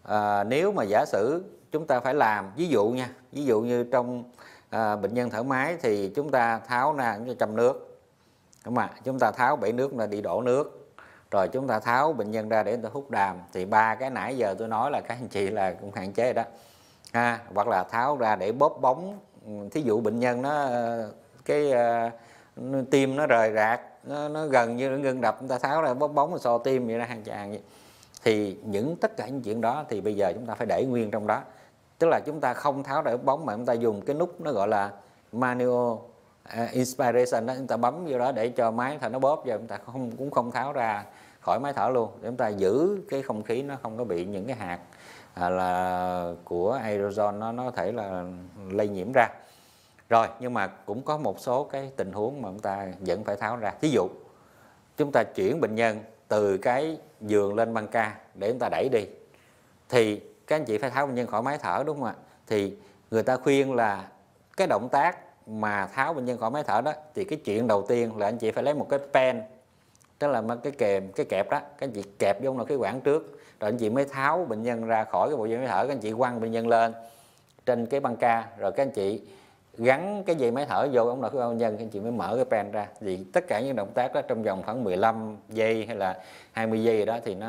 à, nếu mà giả sử chúng ta phải làm ví dụ nha ví dụ như trong à, bệnh nhân thở máy thì chúng ta tháo ra cho ta châm nước đúng không ạ chúng ta tháo bể nước là đi đổ nước rồi chúng ta tháo bệnh nhân ra để chúng ta hút đàm thì ba cái nãy giờ tôi nói là các anh chị là cũng hạn chế đó ha hoặc là tháo ra để bóp bóng ừ, thí dụ bệnh nhân nó cái ờ, nó, tim nó rời rạc nó, nó gần như nó ngưng đập chúng ta tháo ra bóp bóng so tim vậy ra hàng chàng vậy thì những tất cả những chuyện đó thì bây giờ chúng ta phải để nguyên trong đó tức là chúng ta không tháo ra bóp bóng mà chúng ta dùng cái nút nó gọi là manual ờ, inspiration đó chúng ta bấm vô đó để cho máy thì nó bóp giờ chúng ta không cũng không tháo ra khỏi máy thở luôn để chúng ta giữ cái không khí nó không có bị những cái hạt à, là của aerosol nó nó thể là lây nhiễm ra rồi nhưng mà cũng có một số cái tình huống mà chúng ta vẫn phải tháo ra ví dụ chúng ta chuyển bệnh nhân từ cái giường lên băng ca để chúng ta đẩy đi thì các anh chị phải tháo bệnh nhân khỏi máy thở đúng không ạ thì người ta khuyên là cái động tác mà tháo bệnh nhân khỏi máy thở đó thì cái chuyện đầu tiên là anh chị phải lấy một cái pen tức là cái kèm cái kẹp đó các anh chị kẹp vô nội khí quản trước rồi anh chị mới tháo bệnh nhân ra khỏi cái bộ dây máy thở các anh chị quăng bệnh nhân lên trên cái băng ca rồi các anh chị gắn cái dây máy thở vô ống nội khí quản nhân các anh chị mới mở cái pen ra thì tất cả những động tác đó trong vòng khoảng 15 giây hay là 20 giây đó thì nó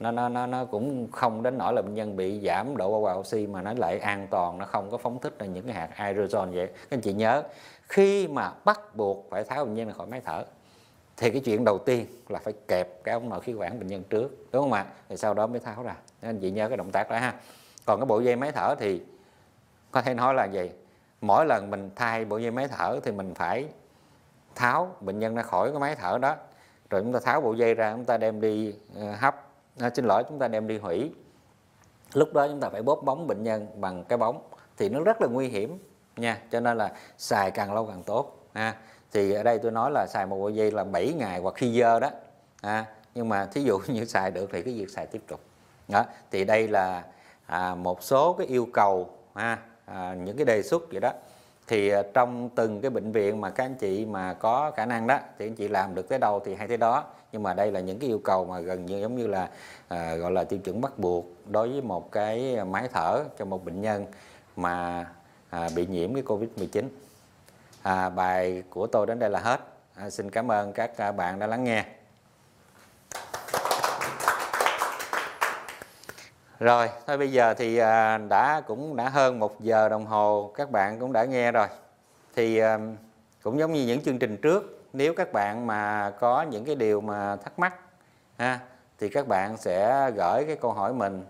nó nó nó nó cũng không đến nỗi là bệnh nhân bị giảm độ bao hòa oxy mà nó lại an toàn nó không có phóng thích ra những cái hạt aerosol vậy các anh chị nhớ khi mà bắt buộc phải tháo bệnh nhân khỏi máy thở thì cái chuyện đầu tiên là phải kẹp cái ống nội khí quản bệnh nhân trước đúng không ạ thì sau đó mới tháo ra Nên anh chị nhớ cái động tác đó ha còn cái bộ dây máy thở thì có thể nói là vậy mỗi lần mình thay bộ dây máy thở thì mình phải tháo bệnh nhân ra khỏi cái máy thở đó rồi chúng ta tháo bộ dây ra chúng ta đem đi ờ, hấp à, xin lỗi chúng ta đem đi hủy lúc đó chúng ta phải bóp bóng bệnh nhân bằng cái bóng thì nó rất là nguy hiểm nha cho nên là xài càng lâu càng tốt ha thì ở đây tôi nói là xài một bộ dây là 7 ngày hoặc khi dơ đó à, nhưng mà thí dụ như xài được thì cái việc xài tiếp tục đó thì đây là à, một số cái yêu cầu ha, à, những cái đề xuất vậy đó thì à, trong từng cái bệnh viện mà các anh chị mà có khả năng đó thì anh chị làm được tới đâu thì hay tới đó nhưng mà đây là những cái yêu cầu mà gần như giống như là à, gọi là tiêu chuẩn bắt buộc đối với một cái máy thở cho một bệnh nhân mà à, bị nhiễm cái covid 19 à, bài của tôi đến đây là hết à, xin cảm ơn các à, bạn đã lắng nghe rồi thôi bây giờ thì à, đã cũng đã hơn một giờ đồng hồ các bạn cũng đã nghe rồi thì à, cũng giống như những chương trình trước nếu các bạn mà có những cái điều mà thắc mắc ha thì các bạn sẽ gửi cái câu hỏi mình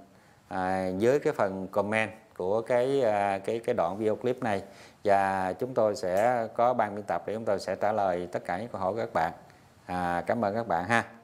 à, dưới cái phần comment của cái cái cái đoạn video clip này và chúng tôi sẽ có ban biên tập để chúng tôi sẽ trả lời tất cả những câu hỏi của các bạn à, cảm ơn các bạn ha